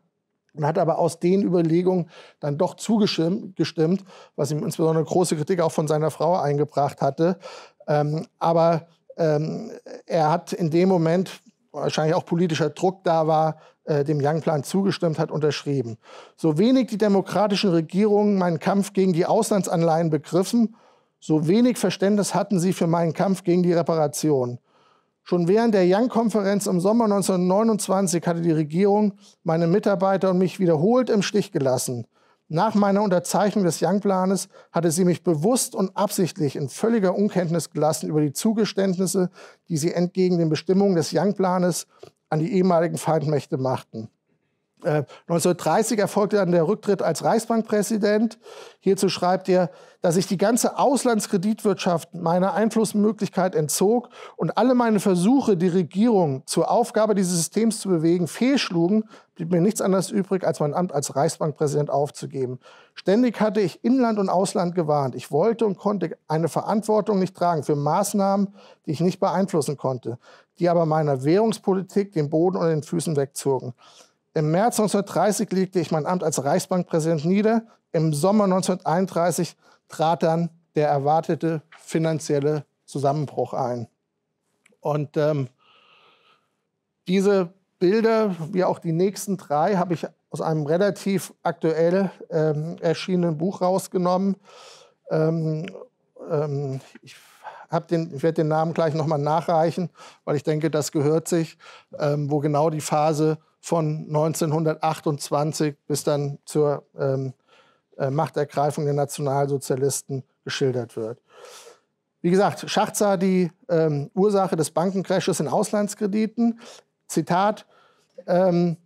A: und hat aber aus den Überlegungen dann doch zugestimmt, was ihm insbesondere große Kritik auch von seiner Frau eingebracht hatte. Ähm, aber ähm, er hat in dem Moment, wo wahrscheinlich auch politischer Druck da war, äh, dem Young-Plan zugestimmt hat, unterschrieben. So wenig die demokratischen Regierungen meinen Kampf gegen die Auslandsanleihen begriffen, so wenig Verständnis hatten sie für meinen Kampf gegen die Reparation. Schon während der Young-Konferenz im Sommer 1929 hatte die Regierung meine Mitarbeiter und mich wiederholt im Stich gelassen. Nach meiner Unterzeichnung des Young-Planes hatte sie mich bewusst und absichtlich in völliger Unkenntnis gelassen über die Zugeständnisse, die sie entgegen den Bestimmungen des Young-Planes an die ehemaligen Feindmächte machten. 1930 äh, erfolgte dann der Rücktritt als Reichsbankpräsident. Hierzu schreibt er, dass ich die ganze Auslandskreditwirtschaft meiner Einflussmöglichkeit entzog und alle meine Versuche, die Regierung zur Aufgabe dieses Systems zu bewegen, fehlschlugen, blieb mir nichts anderes übrig, als mein Amt als Reichsbankpräsident aufzugeben. Ständig hatte ich Inland und Ausland gewarnt. Ich wollte und konnte eine Verantwortung nicht tragen für Maßnahmen, die ich nicht beeinflussen konnte die aber meiner Währungspolitik den Boden unter den Füßen wegzogen. Im März 1930 legte ich mein Amt als Reichsbankpräsident nieder. Im Sommer 1931 trat dann der erwartete finanzielle Zusammenbruch ein. Und ähm, diese Bilder, wie auch die nächsten drei, habe ich aus einem relativ aktuell ähm, erschienenen Buch rausgenommen. Ähm, ähm ich den, ich werde den Namen gleich nochmal nachreichen, weil ich denke, das gehört sich, ähm, wo genau die Phase von 1928 bis dann zur ähm, äh, Machtergreifung der Nationalsozialisten geschildert wird. Wie gesagt, Schacht sah die ähm, Ursache des Bankencrashes in Auslandskrediten. Zitat, ähm,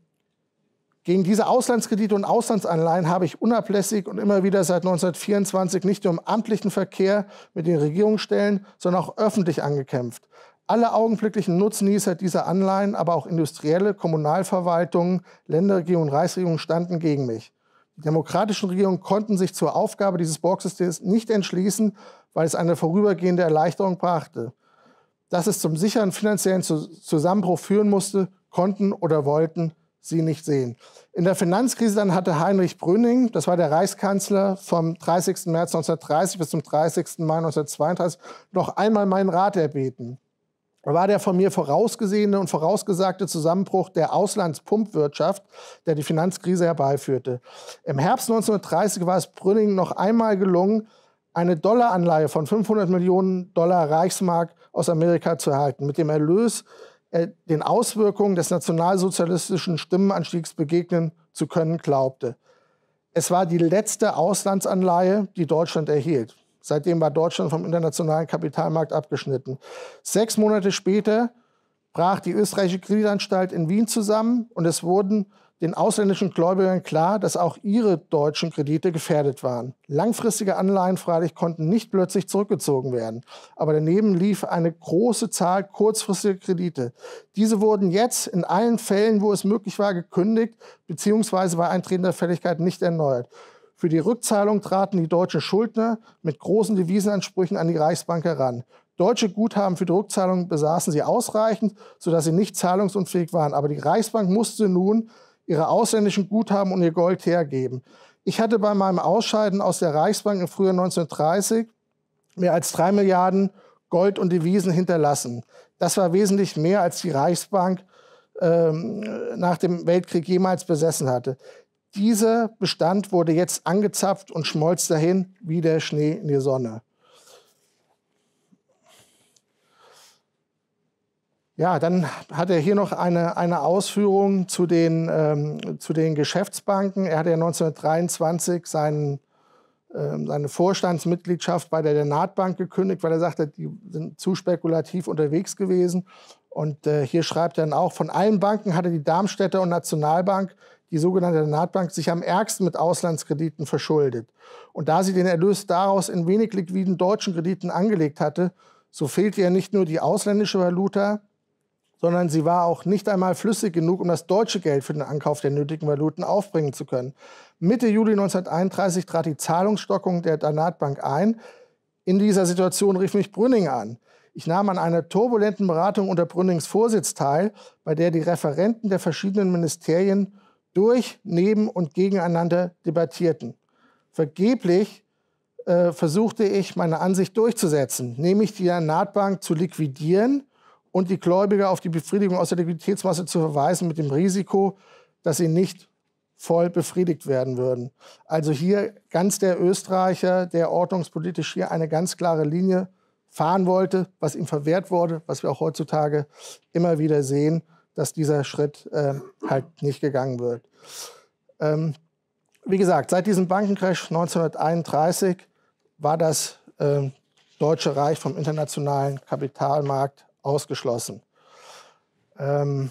A: gegen diese Auslandskredite und Auslandsanleihen habe ich unablässig und immer wieder seit 1924 nicht nur im amtlichen Verkehr mit den Regierungsstellen, sondern auch öffentlich angekämpft. Alle augenblicklichen Nutznießer dieser Anleihen, aber auch industrielle, Kommunalverwaltungen, Länderregierung und Reichsregierungen standen gegen mich. Die demokratischen Regierungen konnten sich zur Aufgabe dieses Borgsystems nicht entschließen, weil es eine vorübergehende Erleichterung brachte. Dass es zum sicheren finanziellen Zusammenbruch führen musste, konnten oder wollten sie nicht sehen. In der Finanzkrise dann hatte Heinrich Brüning, das war der Reichskanzler vom 30. März 1930 bis zum 30. Mai 1932, noch einmal meinen Rat erbeten. Da war der von mir vorausgesehene und vorausgesagte Zusammenbruch der Auslandspumpwirtschaft, der die Finanzkrise herbeiführte. Im Herbst 1930 war es Brüning noch einmal gelungen, eine Dollaranleihe von 500 Millionen Dollar Reichsmark aus Amerika zu erhalten. Mit dem Erlös äh, den Auswirkungen des nationalsozialistischen Stimmenanstiegs begegnen zu können, glaubte. Es war die letzte Auslandsanleihe, die Deutschland erhielt. Seitdem war Deutschland vom internationalen Kapitalmarkt abgeschnitten. Sechs Monate später brach die österreichische Kreditanstalt in Wien zusammen und es wurden den ausländischen Gläubigern klar, dass auch ihre deutschen Kredite gefährdet waren. Langfristige Anleihen freilich konnten nicht plötzlich zurückgezogen werden, aber daneben lief eine große Zahl kurzfristiger Kredite. Diese wurden jetzt in allen Fällen, wo es möglich war, gekündigt bzw. bei eintretender Fälligkeit nicht erneuert. Für die Rückzahlung traten die deutschen Schuldner mit großen Devisenansprüchen an die Reichsbank heran. Deutsche Guthaben für die Rückzahlung besaßen sie ausreichend, sodass sie nicht zahlungsunfähig waren. Aber die Reichsbank musste nun ihre ausländischen Guthaben und ihr Gold hergeben. Ich hatte bei meinem Ausscheiden aus der Reichsbank im Frühjahr 1930 mehr als drei Milliarden Gold und Devisen hinterlassen. Das war wesentlich mehr, als die Reichsbank ähm, nach dem Weltkrieg jemals besessen hatte. Dieser Bestand wurde jetzt angezapft und schmolz dahin wie der Schnee in die Sonne. Ja, dann hat er hier noch eine, eine Ausführung zu den, ähm, zu den Geschäftsbanken. Er hatte ja 1923 seinen, ähm, seine Vorstandsmitgliedschaft bei der Denatbank gekündigt, weil er sagte, die sind zu spekulativ unterwegs gewesen. Und äh, hier schreibt er dann auch, von allen Banken hatte die Darmstädter und Nationalbank, die sogenannte Denatbank, sich am ärgsten mit Auslandskrediten verschuldet. Und da sie den Erlös daraus in wenig liquiden deutschen Krediten angelegt hatte, so fehlte ja nicht nur die ausländische Valuta, sondern sie war auch nicht einmal flüssig genug, um das deutsche Geld für den Ankauf der nötigen Valuten aufbringen zu können. Mitte Juli 1931 trat die Zahlungsstockung der Danatbank ein. In dieser Situation rief mich Brünning an. Ich nahm an einer turbulenten Beratung unter Brünnings Vorsitz teil, bei der die Referenten der verschiedenen Ministerien durch, neben und gegeneinander debattierten. Vergeblich äh, versuchte ich, meine Ansicht durchzusetzen, nämlich die Danatbank zu liquidieren und die Gläubiger auf die Befriedigung aus der Liquiditätsmasse zu verweisen mit dem Risiko, dass sie nicht voll befriedigt werden würden. Also hier ganz der Österreicher, der ordnungspolitisch hier eine ganz klare Linie fahren wollte, was ihm verwehrt wurde, was wir auch heutzutage immer wieder sehen, dass dieser Schritt äh, halt nicht gegangen wird. Ähm, wie gesagt, seit diesem Bankencrash 1931 war das äh, Deutsche Reich vom internationalen Kapitalmarkt ausgeschlossen. Ähm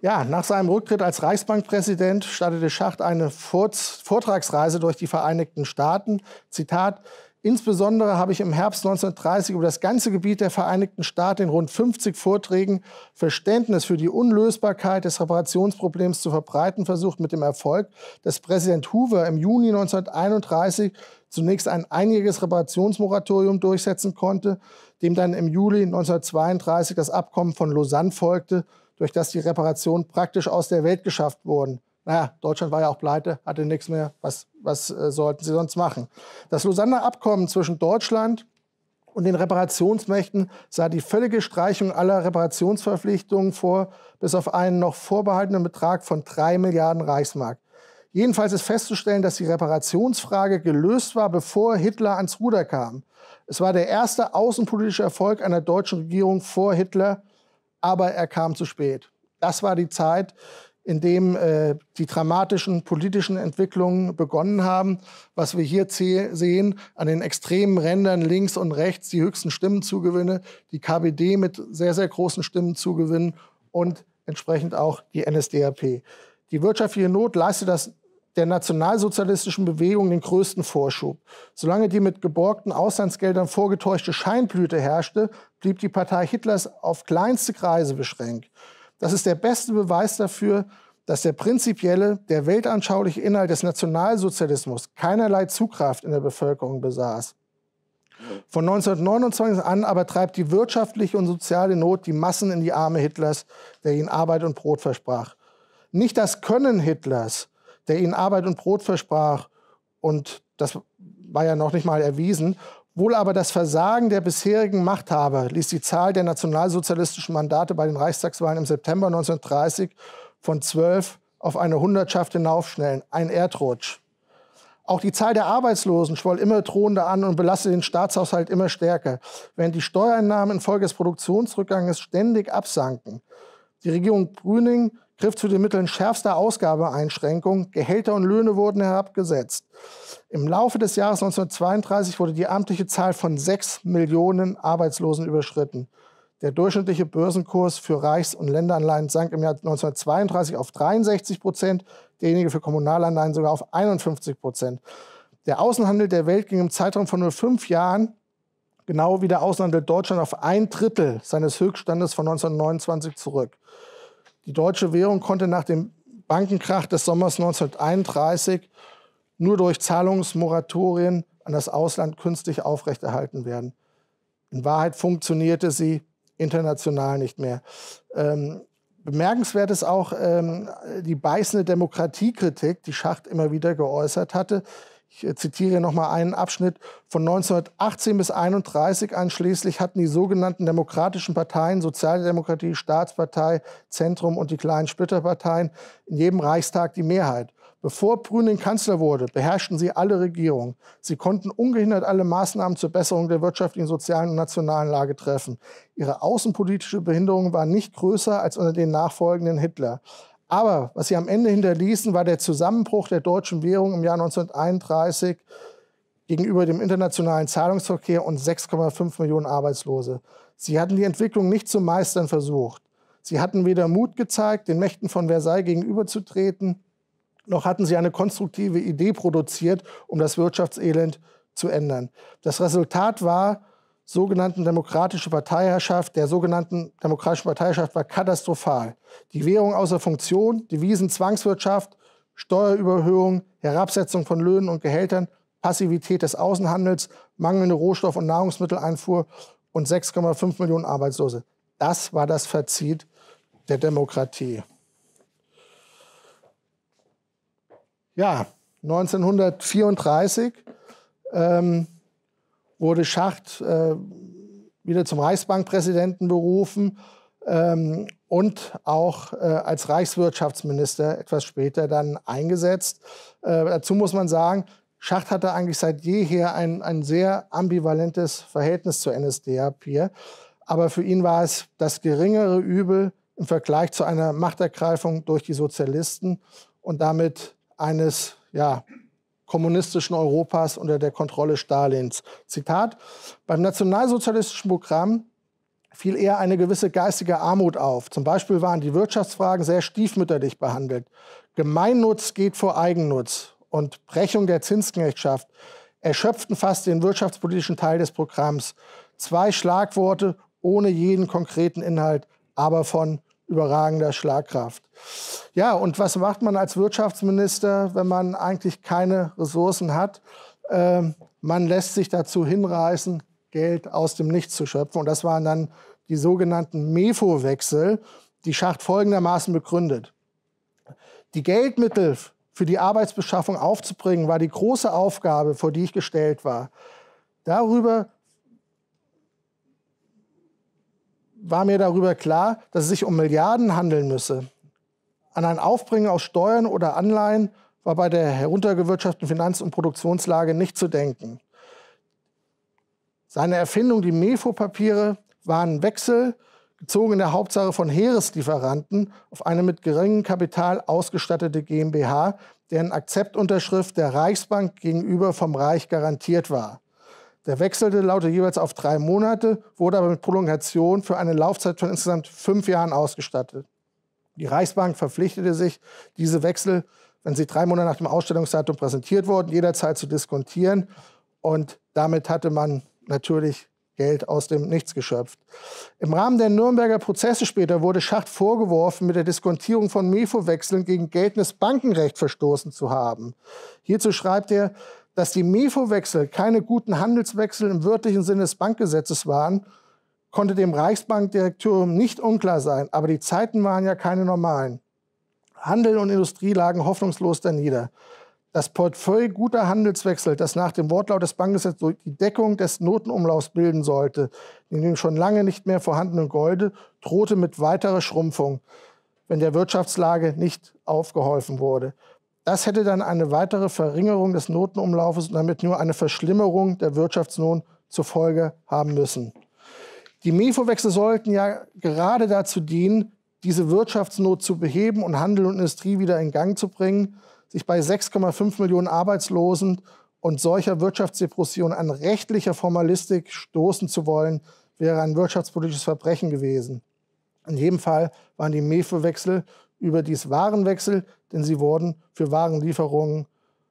A: ja, nach seinem Rücktritt als Reichsbankpräsident startete Schacht eine Vortragsreise durch die Vereinigten Staaten. Zitat, Insbesondere habe ich im Herbst 1930 über das ganze Gebiet der Vereinigten Staaten in rund 50 Vorträgen Verständnis für die Unlösbarkeit des Reparationsproblems zu verbreiten versucht, mit dem Erfolg, dass Präsident Hoover im Juni 1931 zunächst ein einjähriges Reparationsmoratorium durchsetzen konnte, dem dann im Juli 1932 das Abkommen von Lausanne folgte, durch das die Reparationen praktisch aus der Welt geschafft wurden naja, Deutschland war ja auch pleite, hatte nichts mehr, was, was äh, sollten sie sonst machen? Das Lausanner Abkommen zwischen Deutschland und den Reparationsmächten sah die völlige Streichung aller Reparationsverpflichtungen vor, bis auf einen noch vorbehaltenen Betrag von 3 Milliarden Reichsmark. Jedenfalls ist festzustellen, dass die Reparationsfrage gelöst war, bevor Hitler ans Ruder kam. Es war der erste außenpolitische Erfolg einer deutschen Regierung vor Hitler, aber er kam zu spät. Das war die Zeit, in dem äh, die dramatischen politischen Entwicklungen begonnen haben. Was wir hier sehen, an den extremen Rändern links und rechts die höchsten Stimmenzugewinne, die KPD mit sehr, sehr großen Stimmenzugewinnen und entsprechend auch die NSDAP. Die wirtschaftliche Not leistet das der nationalsozialistischen Bewegung den größten Vorschub. Solange die mit geborgten Auslandsgeldern vorgetäuschte Scheinblüte herrschte, blieb die Partei Hitlers auf kleinste Kreise beschränkt. Das ist der beste Beweis dafür, dass der prinzipielle, der weltanschauliche Inhalt des Nationalsozialismus keinerlei Zugkraft in der Bevölkerung besaß. Von 1929 an aber treibt die wirtschaftliche und soziale Not die Massen in die Arme Hitlers, der ihnen Arbeit und Brot versprach. Nicht das Können Hitlers, der ihnen Arbeit und Brot versprach, und das war ja noch nicht mal erwiesen, Wohl aber das Versagen der bisherigen Machthaber ließ die Zahl der nationalsozialistischen Mandate bei den Reichstagswahlen im September 1930 von 12 auf eine Hundertschaft hinaufschnellen, ein Erdrutsch. Auch die Zahl der Arbeitslosen schwoll immer drohender an und belastete den Staatshaushalt immer stärker, während die Steuereinnahmen infolge des Produktionsrückganges ständig absanken. Die Regierung Brüning griff zu den Mitteln schärfster Ausgabeeinschränkungen, Gehälter und Löhne wurden herabgesetzt. Im Laufe des Jahres 1932 wurde die amtliche Zahl von sechs Millionen Arbeitslosen überschritten. Der durchschnittliche Börsenkurs für Reichs- und Länderanleihen sank im Jahr 1932 auf 63 Prozent, derjenige für Kommunalanleihen sogar auf 51 Prozent. Der Außenhandel der Welt ging im Zeitraum von nur fünf Jahren, genau wie der Außenhandel Deutschland, auf ein Drittel seines Höchststandes von 1929 zurück. Die deutsche Währung konnte nach dem Bankenkrach des Sommers 1931 nur durch Zahlungsmoratorien an das Ausland künstlich aufrechterhalten werden. In Wahrheit funktionierte sie international nicht mehr. Ähm, bemerkenswert ist auch ähm, die beißende Demokratiekritik, die Schacht immer wieder geäußert hatte, ich äh, zitiere nochmal einen Abschnitt. Von 1918 bis 1931 anschließend hatten die sogenannten demokratischen Parteien, Sozialdemokratie, Staatspartei, Zentrum und die kleinen Splitterparteien, in jedem Reichstag die Mehrheit. Bevor Brüning Kanzler wurde, beherrschten sie alle Regierungen. Sie konnten ungehindert alle Maßnahmen zur Besserung der wirtschaftlichen, sozialen und nationalen Lage treffen. Ihre außenpolitische Behinderung war nicht größer als unter den nachfolgenden Hitler. Aber was sie am Ende hinterließen, war der Zusammenbruch der deutschen Währung im Jahr 1931 gegenüber dem internationalen Zahlungsverkehr und 6,5 Millionen Arbeitslose. Sie hatten die Entwicklung nicht zu meistern versucht. Sie hatten weder Mut gezeigt, den Mächten von Versailles gegenüberzutreten, noch hatten sie eine konstruktive Idee produziert, um das Wirtschaftselend zu ändern. Das Resultat war, sogenannten demokratischen Parteiherrschaft, der sogenannten demokratischen Parteiherrschaft war katastrophal. Die Währung außer Funktion, Devisen-Zwangswirtschaft, Steuerüberhöhung, Herabsetzung von Löhnen und Gehältern, Passivität des Außenhandels, mangelnde Rohstoff- und Nahrungsmitteleinfuhr und 6,5 Millionen Arbeitslose. Das war das Verzieht der Demokratie. Ja, 1934 ähm, wurde Schacht äh, wieder zum Reichsbankpräsidenten berufen ähm, und auch äh, als Reichswirtschaftsminister etwas später dann eingesetzt. Äh, dazu muss man sagen, Schacht hatte eigentlich seit jeher ein, ein sehr ambivalentes Verhältnis zur NSDAP. Hier. Aber für ihn war es das geringere Übel im Vergleich zu einer Machtergreifung durch die Sozialisten und damit eines ja, kommunistischen Europas unter der Kontrolle Stalins. Zitat, beim nationalsozialistischen Programm fiel eher eine gewisse geistige Armut auf. Zum Beispiel waren die Wirtschaftsfragen sehr stiefmütterlich behandelt. Gemeinnutz geht vor Eigennutz und Brechung der Zinsknechtschaft erschöpften fast den wirtschaftspolitischen Teil des Programms. Zwei Schlagworte ohne jeden konkreten Inhalt, aber von überragender Schlagkraft. Ja, und was macht man als Wirtschaftsminister, wenn man eigentlich keine Ressourcen hat? Ähm, man lässt sich dazu hinreißen, Geld aus dem Nichts zu schöpfen. Und das waren dann die sogenannten MEFO-Wechsel. Die Schacht folgendermaßen begründet. Die Geldmittel für die Arbeitsbeschaffung aufzubringen, war die große Aufgabe, vor die ich gestellt war. Darüber war mir darüber klar, dass es sich um Milliarden handeln müsse. An ein Aufbringen aus Steuern oder Anleihen war bei der heruntergewirtschafteten Finanz- und Produktionslage nicht zu denken. Seine Erfindung, die Mefo-Papiere, waren Wechsel, gezogen in der Hauptsache von Heereslieferanten, auf eine mit geringem Kapital ausgestattete GmbH, deren Akzeptunterschrift der Reichsbank gegenüber vom Reich garantiert war. Der wechselte lautet jeweils auf drei Monate, wurde aber mit Prolongation für eine Laufzeit von insgesamt fünf Jahren ausgestattet. Die Reichsbank verpflichtete sich, diese Wechsel, wenn sie drei Monate nach dem Ausstellungsdatum präsentiert wurden, jederzeit zu diskontieren. Und damit hatte man natürlich Geld aus dem Nichts geschöpft. Im Rahmen der Nürnberger Prozesse später wurde Schacht vorgeworfen, mit der Diskontierung von Mefo-Wechseln gegen geltendes Bankenrecht verstoßen zu haben. Hierzu schreibt er, dass die mefo wechsel keine guten Handelswechsel im wörtlichen Sinne des Bankgesetzes waren, konnte dem Reichsbankdirektorium nicht unklar sein, aber die Zeiten waren ja keine normalen. Handel und Industrie lagen hoffnungslos danieder. Das Portfolio guter Handelswechsel, das nach dem Wortlaut des Bankgesetzes die Deckung des Notenumlaufs bilden sollte, in dem schon lange nicht mehr vorhandenen Golde, drohte mit weiterer Schrumpfung, wenn der Wirtschaftslage nicht aufgeholfen wurde. Das hätte dann eine weitere Verringerung des Notenumlaufes und damit nur eine Verschlimmerung der Wirtschaftsnot zur Folge haben müssen. Die MIFO-Wechsel sollten ja gerade dazu dienen, diese Wirtschaftsnot zu beheben und Handel und Industrie wieder in Gang zu bringen, sich bei 6,5 Millionen Arbeitslosen und solcher Wirtschaftsdepression an rechtlicher Formalistik stoßen zu wollen, wäre ein wirtschaftspolitisches Verbrechen gewesen. In jedem Fall waren die mefo wechsel über dies Warenwechsel, denn sie wurden für Warenlieferungen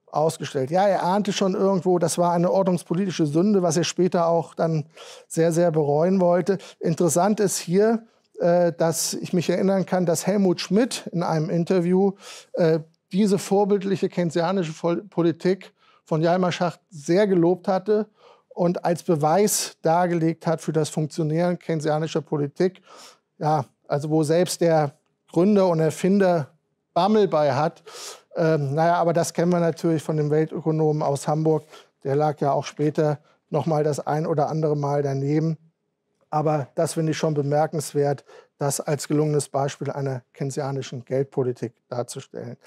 A: ausgestellt. Ja, er ahnte schon irgendwo, das war eine ordnungspolitische Sünde, was er später auch dann sehr, sehr bereuen wollte. Interessant ist hier, äh, dass ich mich erinnern kann, dass Helmut Schmidt in einem Interview äh, diese vorbildliche keynesianische Politik von Jalmar sehr gelobt hatte und als Beweis dargelegt hat für das Funktionieren keynesianischer Politik. Ja, also wo selbst der Gründer und Erfinder Bammel bei hat. Ähm, naja, aber das kennen wir natürlich von dem Weltökonomen aus Hamburg. Der lag ja auch später noch mal das ein oder andere Mal daneben. Aber das finde ich schon bemerkenswert, das als gelungenes Beispiel einer keynesianischen Geldpolitik darzustellen.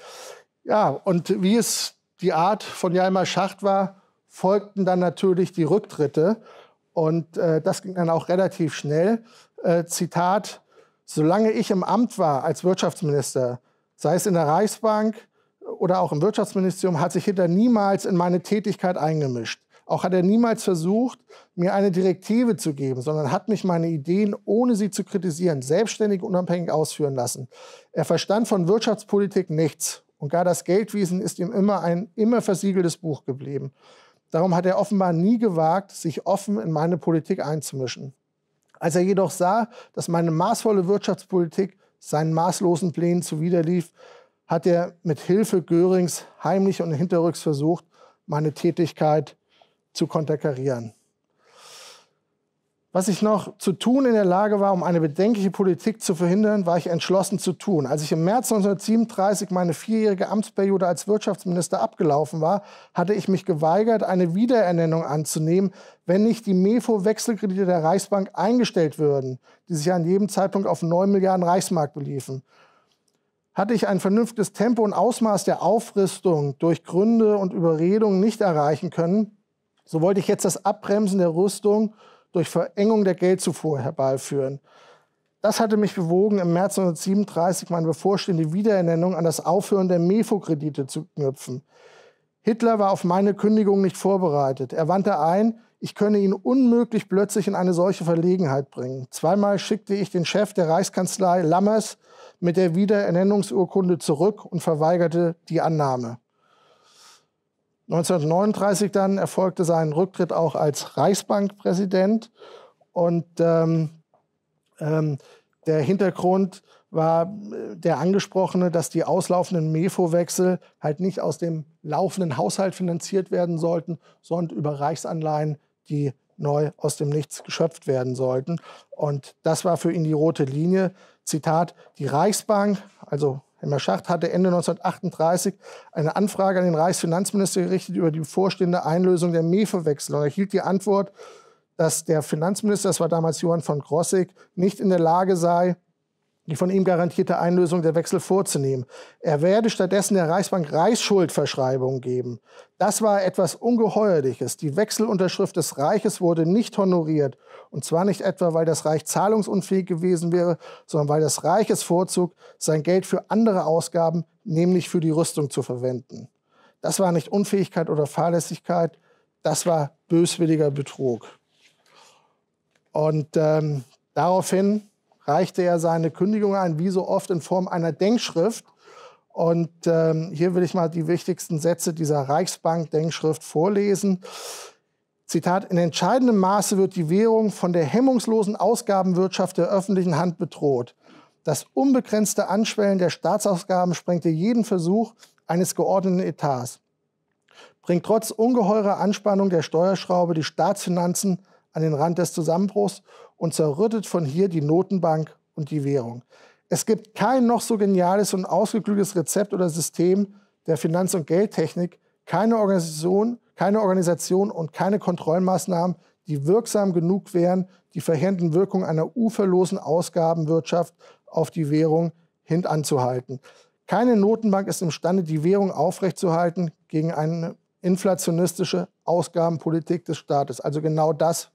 A: Ja, und wie es die Art von Jalmar Schacht war, folgten dann natürlich die Rücktritte. Und äh, das ging dann auch relativ schnell. Äh, Zitat, solange ich im Amt war als Wirtschaftsminister, sei es in der Reichsbank oder auch im Wirtschaftsministerium, hat sich Hitler niemals in meine Tätigkeit eingemischt. Auch hat er niemals versucht, mir eine Direktive zu geben, sondern hat mich meine Ideen, ohne sie zu kritisieren, selbstständig unabhängig ausführen lassen. Er verstand von Wirtschaftspolitik nichts. Und gar das Geldwesen ist ihm immer ein immer versiegeltes Buch geblieben. Darum hat er offenbar nie gewagt, sich offen in meine Politik einzumischen. Als er jedoch sah, dass meine maßvolle Wirtschaftspolitik seinen maßlosen Plänen zuwiderlief, hat er mit Hilfe Görings heimlich und hinterrücks versucht, meine Tätigkeit zu konterkarieren. Was ich noch zu tun in der Lage war, um eine bedenkliche Politik zu verhindern, war ich entschlossen zu tun. Als ich im März 1937 meine vierjährige Amtsperiode als Wirtschaftsminister abgelaufen war, hatte ich mich geweigert, eine Wiederernennung anzunehmen, wenn nicht die MEFO-Wechselkredite der Reichsbank eingestellt würden, die sich an jedem Zeitpunkt auf 9 Milliarden Reichsmark beliefen. Hatte ich ein vernünftiges Tempo und Ausmaß der Aufrüstung durch Gründe und Überredungen nicht erreichen können, so wollte ich jetzt das Abbremsen der Rüstung durch Verengung der Geldzufuhr herbeiführen. Das hatte mich bewogen, im März 1937 meine bevorstehende Wiederernennung an das Aufhören der MEFO-Kredite zu knüpfen. Hitler war auf meine Kündigung nicht vorbereitet. Er wandte ein, ich könne ihn unmöglich plötzlich in eine solche Verlegenheit bringen. Zweimal schickte ich den Chef der Reichskanzlei Lammers mit der Wiederernennungsurkunde zurück und verweigerte die Annahme. 1939 dann erfolgte sein Rücktritt auch als Reichsbankpräsident. Und ähm, ähm, der Hintergrund war äh, der angesprochene, dass die auslaufenden MEFO-Wechsel halt nicht aus dem laufenden Haushalt finanziert werden sollten, sondern über Reichsanleihen, die neu aus dem Nichts geschöpft werden sollten. Und das war für ihn die rote Linie. Zitat, die Reichsbank, also Helmer Schacht hatte Ende 1938 eine Anfrage an den Reichsfinanzminister gerichtet über die bevorstehende Einlösung der MEFE-Wechsel und erhielt die Antwort, dass der Finanzminister, das war damals Johann von Grossig, nicht in der Lage sei, die von ihm garantierte Einlösung der Wechsel vorzunehmen. Er werde stattdessen der Reichsbank Reichsschuldverschreibungen geben. Das war etwas Ungeheuerliches. Die Wechselunterschrift des Reiches wurde nicht honoriert und zwar nicht etwa, weil das Reich zahlungsunfähig gewesen wäre, sondern weil das Reich es vorzog, sein Geld für andere Ausgaben, nämlich für die Rüstung zu verwenden. Das war nicht Unfähigkeit oder Fahrlässigkeit, das war böswilliger Betrug. Und ähm, daraufhin reichte er seine Kündigung ein, wie so oft in Form einer Denkschrift. Und ähm, hier will ich mal die wichtigsten Sätze dieser Reichsbank-Denkschrift vorlesen. Zitat, in entscheidendem Maße wird die Währung von der hemmungslosen Ausgabenwirtschaft der öffentlichen Hand bedroht. Das unbegrenzte Anschwellen der Staatsausgaben sprengte jeden Versuch eines geordneten Etats, bringt trotz ungeheurer Anspannung der Steuerschraube die Staatsfinanzen an den Rand des Zusammenbruchs und zerrüttet von hier die Notenbank und die Währung. Es gibt kein noch so geniales und ausgeklügeltes Rezept oder System der Finanz- und Geldtechnik, keine Organisation, keine Organisation und keine Kontrollmaßnahmen, die wirksam genug wären, die verheerenden Wirkung einer uferlosen Ausgabenwirtschaft auf die Währung hintanzuhalten. Keine Notenbank ist imstande, die Währung aufrechtzuerhalten gegen eine inflationistische Ausgabenpolitik des Staates. Also genau das,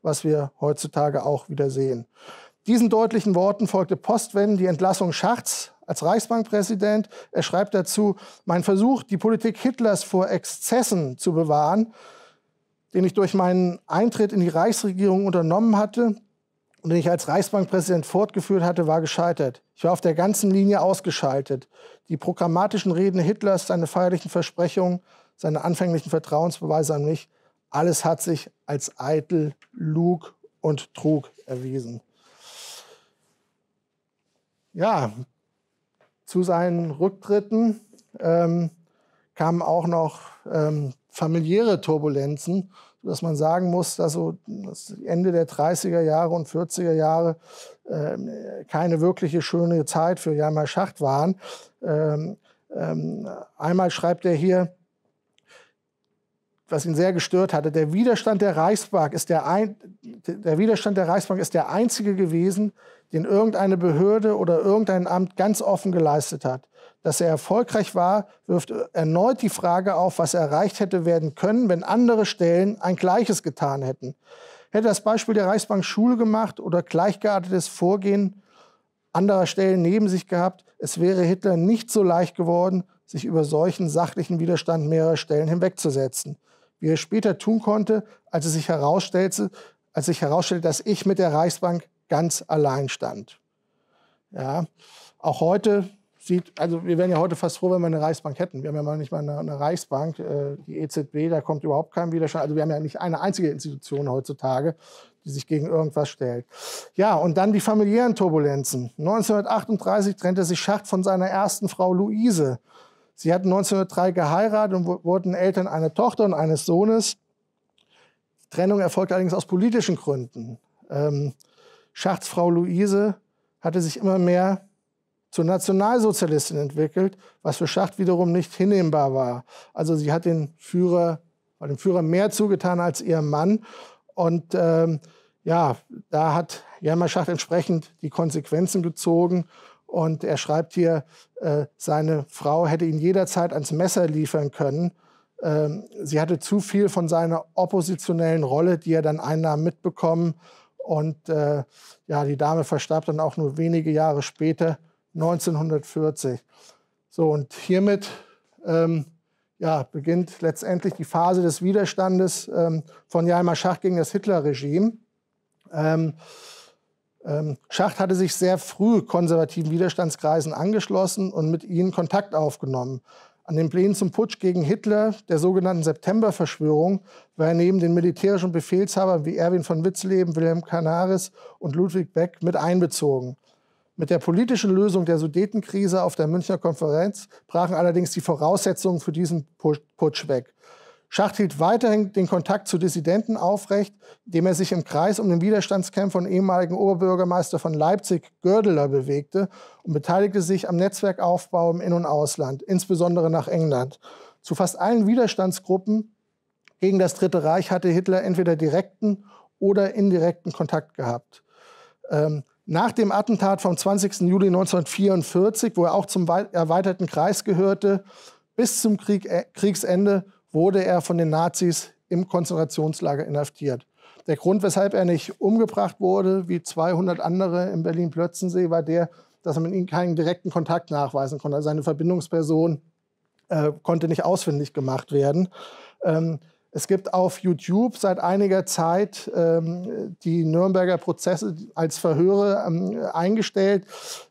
A: was wir heutzutage auch wieder sehen. Diesen deutlichen Worten folgte Postwenden die Entlassung Schards als Reichsbankpräsident. Er schreibt dazu, mein Versuch, die Politik Hitlers vor Exzessen zu bewahren, den ich durch meinen Eintritt in die Reichsregierung unternommen hatte und den ich als Reichsbankpräsident fortgeführt hatte, war gescheitert. Ich war auf der ganzen Linie ausgeschaltet. Die programmatischen Reden Hitlers, seine feierlichen Versprechungen, seine anfänglichen Vertrauensbeweise an mich, alles hat sich als eitel, Lug und Trug erwiesen. Ja, zu seinen Rücktritten ähm, kamen auch noch ähm, familiäre Turbulenzen, sodass man sagen muss, dass so das Ende der 30er Jahre und 40er Jahre äh, keine wirkliche schöne Zeit für Jamal Schacht waren. Ähm, ähm, einmal schreibt er hier, was ihn sehr gestört hatte. Der Widerstand der Reichsbank ist der, ein, der Widerstand der Reichsbank ist der einzige gewesen, den irgendeine Behörde oder irgendein Amt ganz offen geleistet hat. Dass er erfolgreich war, wirft erneut die Frage auf, was erreicht hätte werden können, wenn andere Stellen ein Gleiches getan hätten. Hätte das Beispiel der Reichsbank Schule gemacht oder gleichgeartetes Vorgehen anderer Stellen neben sich gehabt, es wäre Hitler nicht so leicht geworden, sich über solchen sachlichen Widerstand mehrerer Stellen hinwegzusetzen, wie er später tun konnte, als es sich herausstellte, als sich herausstellte, dass ich mit der Reichsbank ganz allein stand. Ja, auch heute sieht, also wir wären ja heute fast froh, wenn wir eine Reichsbank hätten. Wir haben ja mal nicht mal eine, eine Reichsbank, äh, die EZB, da kommt überhaupt kein Widerstand. Also wir haben ja nicht eine einzige Institution heutzutage, die sich gegen irgendwas stellt. Ja, und dann die familiären Turbulenzen. 1938 trennte sich Schacht von seiner ersten Frau Luise. Sie hatten 1903 geheiratet und wurden Eltern einer Tochter und eines Sohnes. Die Trennung erfolgte allerdings aus politischen Gründen. Ähm, Schachtsfrau Luise hatte sich immer mehr zur Nationalsozialistin entwickelt, was für Schacht wiederum nicht hinnehmbar war. Also sie hat den Führer, war dem Führer mehr zugetan als ihrem Mann. Und ähm, ja, da hat Jelmer Schacht entsprechend die Konsequenzen gezogen. Und er schreibt hier, äh, seine Frau hätte ihn jederzeit ans Messer liefern können. Ähm, sie hatte zu viel von seiner oppositionellen Rolle, die er dann einnahm, mitbekommen. Und äh, ja, die Dame verstarb dann auch nur wenige Jahre später, 1940. So, und hiermit ähm, ja, beginnt letztendlich die Phase des Widerstandes ähm, von Jalmar Schacht gegen das Hitlerregime. Ähm, ähm, Schacht hatte sich sehr früh konservativen Widerstandskreisen angeschlossen und mit ihnen Kontakt aufgenommen. An den Plänen zum Putsch gegen Hitler, der sogenannten Septemberverschwörung, war er neben den militärischen Befehlshabern wie Erwin von Witzleben, Wilhelm Canaris und Ludwig Beck mit einbezogen. Mit der politischen Lösung der Sudetenkrise auf der Münchner Konferenz brachen allerdings die Voraussetzungen für diesen Putsch weg. Schacht hielt weiterhin den Kontakt zu Dissidenten aufrecht, indem er sich im Kreis um den Widerstandskämpfer und ehemaligen Oberbürgermeister von Leipzig, Gördeler, bewegte und beteiligte sich am Netzwerkaufbau im In- und Ausland, insbesondere nach England. Zu fast allen Widerstandsgruppen gegen das Dritte Reich hatte Hitler entweder direkten oder indirekten Kontakt gehabt. Ähm, nach dem Attentat vom 20. Juli 1944, wo er auch zum erweiterten Kreis gehörte, bis zum Krieg, äh, Kriegsende wurde er von den Nazis im Konzentrationslager inhaftiert. Der Grund, weshalb er nicht umgebracht wurde, wie 200 andere im Berlin-Plötzensee, war der, dass man ihm keinen direkten Kontakt nachweisen konnte. Also seine Verbindungsperson äh, konnte nicht ausfindig gemacht werden. Ähm, es gibt auf YouTube seit einiger Zeit ähm, die Nürnberger Prozesse als Verhöre ähm, eingestellt.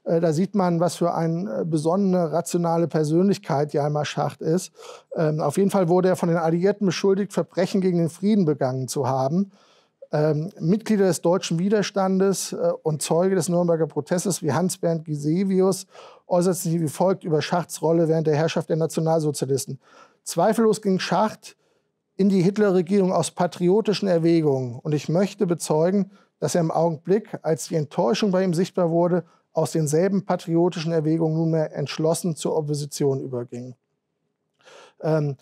A: Äh, da sieht man, was für eine äh, besondere rationale Persönlichkeit Jalmar Schacht ist. Ähm, auf jeden Fall wurde er von den Alliierten beschuldigt, Verbrechen gegen den Frieden begangen zu haben. Ähm, Mitglieder des deutschen Widerstandes äh, und Zeuge des Nürnberger Prozesses wie Hans-Bernd Gisevius äußerten sich wie folgt über Schachts Rolle während der Herrschaft der Nationalsozialisten. Zweifellos ging Schacht in die Hitler-Regierung aus patriotischen Erwägungen. Und ich möchte bezeugen, dass er im Augenblick, als die Enttäuschung bei ihm sichtbar wurde, aus denselben patriotischen Erwägungen nunmehr entschlossen zur Opposition überging. Ähm,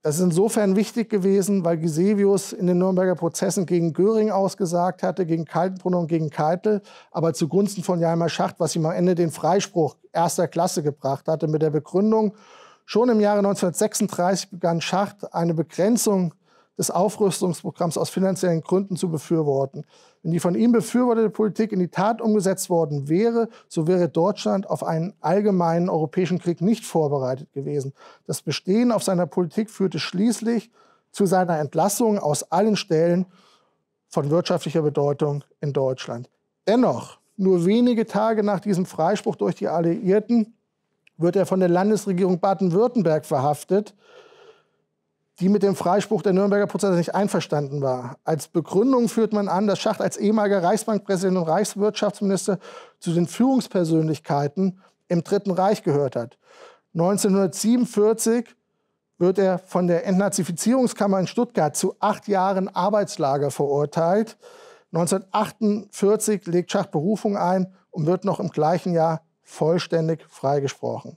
A: das ist insofern wichtig gewesen, weil Gisevius in den Nürnberger Prozessen gegen Göring ausgesagt hatte, gegen Kaltenbrunner und gegen Keitel, aber zugunsten von Jaimer Schacht, was ihm am Ende den Freispruch erster Klasse gebracht hatte, mit der Begründung, Schon im Jahre 1936 begann Schacht eine Begrenzung des Aufrüstungsprogramms aus finanziellen Gründen zu befürworten. Wenn die von ihm befürwortete Politik in die Tat umgesetzt worden wäre, so wäre Deutschland auf einen allgemeinen europäischen Krieg nicht vorbereitet gewesen. Das Bestehen auf seiner Politik führte schließlich zu seiner Entlassung aus allen Stellen von wirtschaftlicher Bedeutung in Deutschland. Dennoch, nur wenige Tage nach diesem Freispruch durch die Alliierten wird er von der Landesregierung Baden-Württemberg verhaftet, die mit dem Freispruch der Nürnberger Prozesse nicht einverstanden war. Als Begründung führt man an, dass Schacht als ehemaliger Reichsbankpräsident und Reichswirtschaftsminister zu den Führungspersönlichkeiten im Dritten Reich gehört hat. 1947 wird er von der Entnazifizierungskammer in Stuttgart zu acht Jahren Arbeitslager verurteilt. 1948 legt Schacht Berufung ein und wird noch im gleichen Jahr vollständig freigesprochen.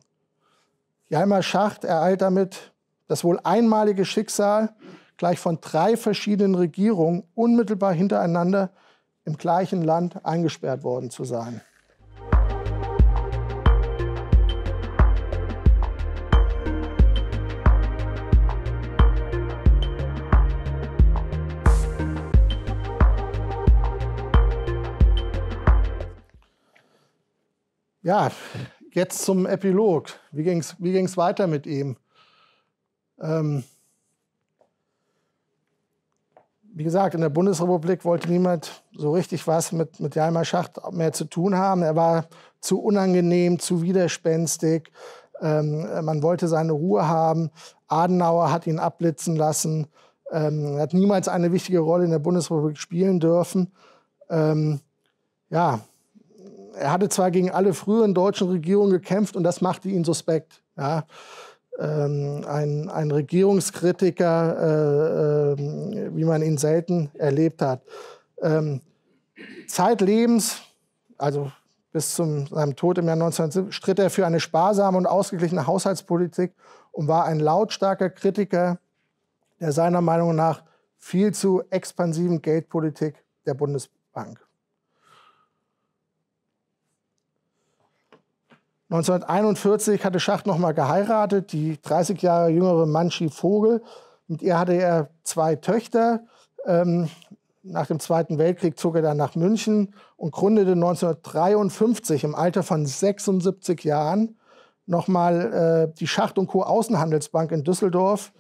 A: Jalmar Schacht ereilt damit das wohl einmalige Schicksal, gleich von drei verschiedenen Regierungen unmittelbar hintereinander im gleichen Land eingesperrt worden zu sein. Ja, jetzt zum Epilog. Wie ging es wie ging's weiter mit ihm? Ähm, wie gesagt, in der Bundesrepublik wollte niemand so richtig was mit, mit Jalmar Schacht mehr zu tun haben. Er war zu unangenehm, zu widerspenstig. Ähm, man wollte seine Ruhe haben. Adenauer hat ihn abblitzen lassen. Ähm, hat niemals eine wichtige Rolle in der Bundesrepublik spielen dürfen. Ähm, ja, er hatte zwar gegen alle früheren deutschen Regierungen gekämpft und das machte ihn suspekt. Ja. Ähm, ein, ein, Regierungskritiker, äh, äh, wie man ihn selten erlebt hat. Ähm, zeitlebens, also bis zu seinem Tod im Jahr 1970, stritt er für eine sparsame und ausgeglichene Haushaltspolitik und war ein lautstarker Kritiker der seiner Meinung nach viel zu expansiven Geldpolitik der Bundesbank. 1941 hatte Schacht nochmal geheiratet, die 30 Jahre jüngere Manchi Vogel. Mit ihr hatte er zwei Töchter. Ähm, nach dem Zweiten Weltkrieg zog er dann nach München und gründete 1953 im Alter von 76 Jahren nochmal äh, die Schacht und Co. Außenhandelsbank in Düsseldorf,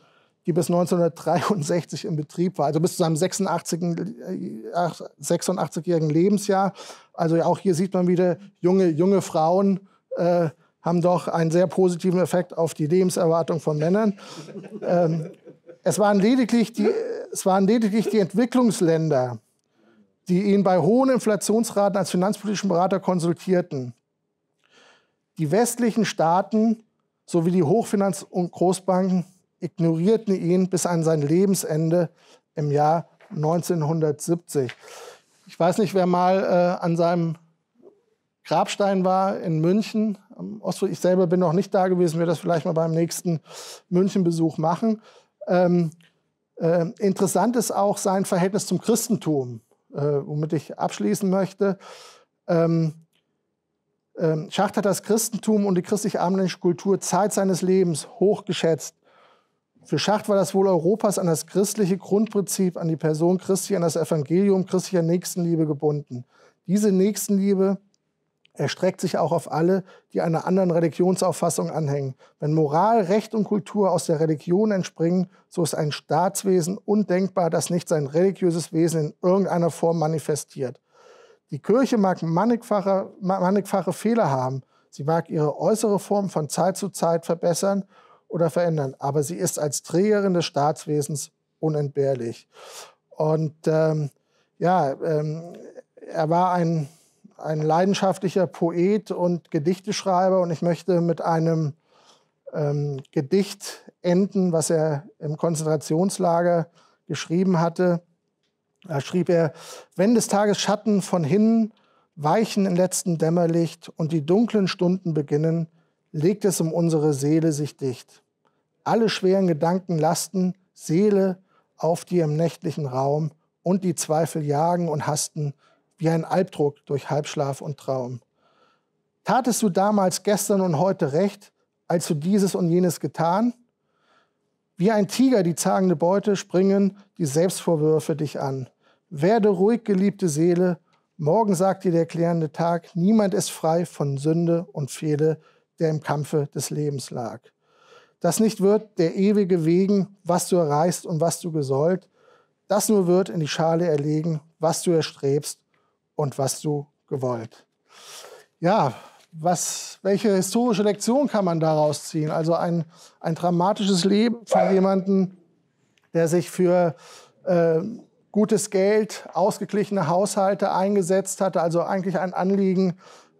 A: die bis 1963 in Betrieb war, also bis zu seinem 86-jährigen äh, Lebensjahr. Also auch hier sieht man wieder junge, junge Frauen äh, haben doch einen sehr positiven Effekt auf die Lebenserwartung von Männern. ähm, es, waren lediglich die, es waren lediglich die Entwicklungsländer, die ihn bei hohen Inflationsraten als finanzpolitischen Berater konsultierten. Die westlichen Staaten sowie die Hochfinanz- und Großbanken ignorierten ihn bis an sein Lebensende im Jahr 1970. Ich weiß nicht, wer mal äh, an seinem Grabstein war in München. ich selber bin noch nicht da gewesen, wir das vielleicht mal beim nächsten Münchenbesuch machen. Ähm, äh, interessant ist auch sein Verhältnis zum Christentum, äh, womit ich abschließen möchte. Ähm, ähm, Schacht hat das Christentum und die christlich-abendländische Kultur Zeit seines Lebens hochgeschätzt. Für Schacht war das Wohl Europas an das christliche Grundprinzip, an die Person Christi, an das Evangelium christlicher Nächstenliebe gebunden. Diese Nächstenliebe erstreckt sich auch auf alle, die einer anderen Religionsauffassung anhängen. Wenn Moral, Recht und Kultur aus der Religion entspringen, so ist ein Staatswesen undenkbar, das nicht sein religiöses Wesen in irgendeiner Form manifestiert. Die Kirche mag mannigfache, mannigfache Fehler haben. Sie mag ihre äußere Form von Zeit zu Zeit verbessern oder verändern, aber sie ist als Trägerin des Staatswesens unentbehrlich. Und ähm, ja, ähm, er war ein ein leidenschaftlicher Poet und Gedichteschreiber und ich möchte mit einem ähm, Gedicht enden, was er im Konzentrationslager geschrieben hatte. Da schrieb er, wenn des Tages Schatten von hinnen weichen im letzten Dämmerlicht und die dunklen Stunden beginnen, legt es um unsere Seele sich dicht. Alle schweren Gedanken lasten Seele auf dir im nächtlichen Raum und die Zweifel jagen und hasten wie ein Albdruck durch Halbschlaf und Traum. Tatest du damals gestern und heute recht, als du dieses und jenes getan? Wie ein Tiger die zagende Beute springen die Selbstvorwürfe dich an. Werde ruhig, geliebte Seele, morgen sagt dir der klärende Tag, niemand ist frei von Sünde und Fehle, der im Kampfe des Lebens lag. Das nicht wird der ewige Wegen, was du erreichst und was du gesollt, das nur wird in die Schale erlegen, was du erstrebst und was du gewollt. Ja, was, welche historische Lektion kann man daraus ziehen? Also ein, ein dramatisches Leben von jemandem, der sich für äh, gutes Geld, ausgeglichene Haushalte eingesetzt hatte, also eigentlich ein Anliegen,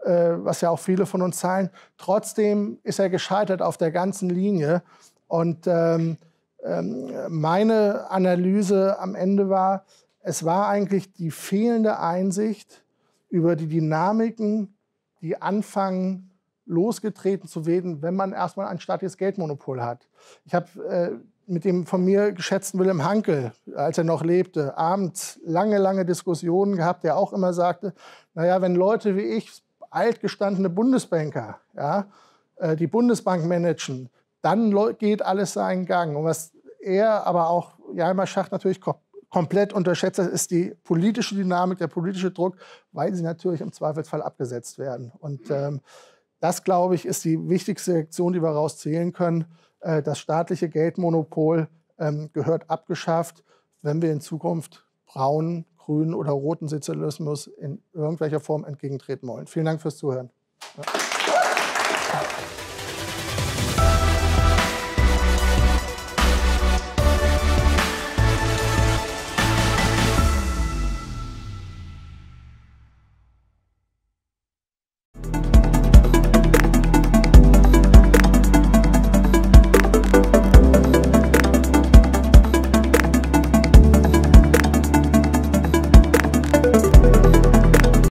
A: äh, was ja auch viele von uns zahlen. Trotzdem ist er gescheitert auf der ganzen Linie. Und ähm, ähm, meine Analyse am Ende war, es war eigentlich die fehlende Einsicht über die Dynamiken, die anfangen losgetreten zu werden, wenn man erstmal ein staatliches Geldmonopol hat. Ich habe äh, mit dem von mir geschätzten Wilhelm Hankel, als er noch lebte, abends lange, lange Diskussionen gehabt, der auch immer sagte, naja, wenn Leute wie ich, altgestandene Bundesbanker, ja, äh, die Bundesbank managen, dann geht alles seinen Gang. Und was er, aber auch Jaimer Schacht natürlich komplett unterschätzt hat, ist die politische Dynamik, der politische Druck, weil sie natürlich im Zweifelsfall abgesetzt werden. Und ähm, das, glaube ich, ist die wichtigste Lektion, die wir rauszählen können. Äh, das staatliche Geldmonopol ähm, gehört abgeschafft, wenn wir in Zukunft braunen, grünen oder roten Sozialismus in irgendwelcher Form entgegentreten wollen. Vielen Dank fürs Zuhören. Ja.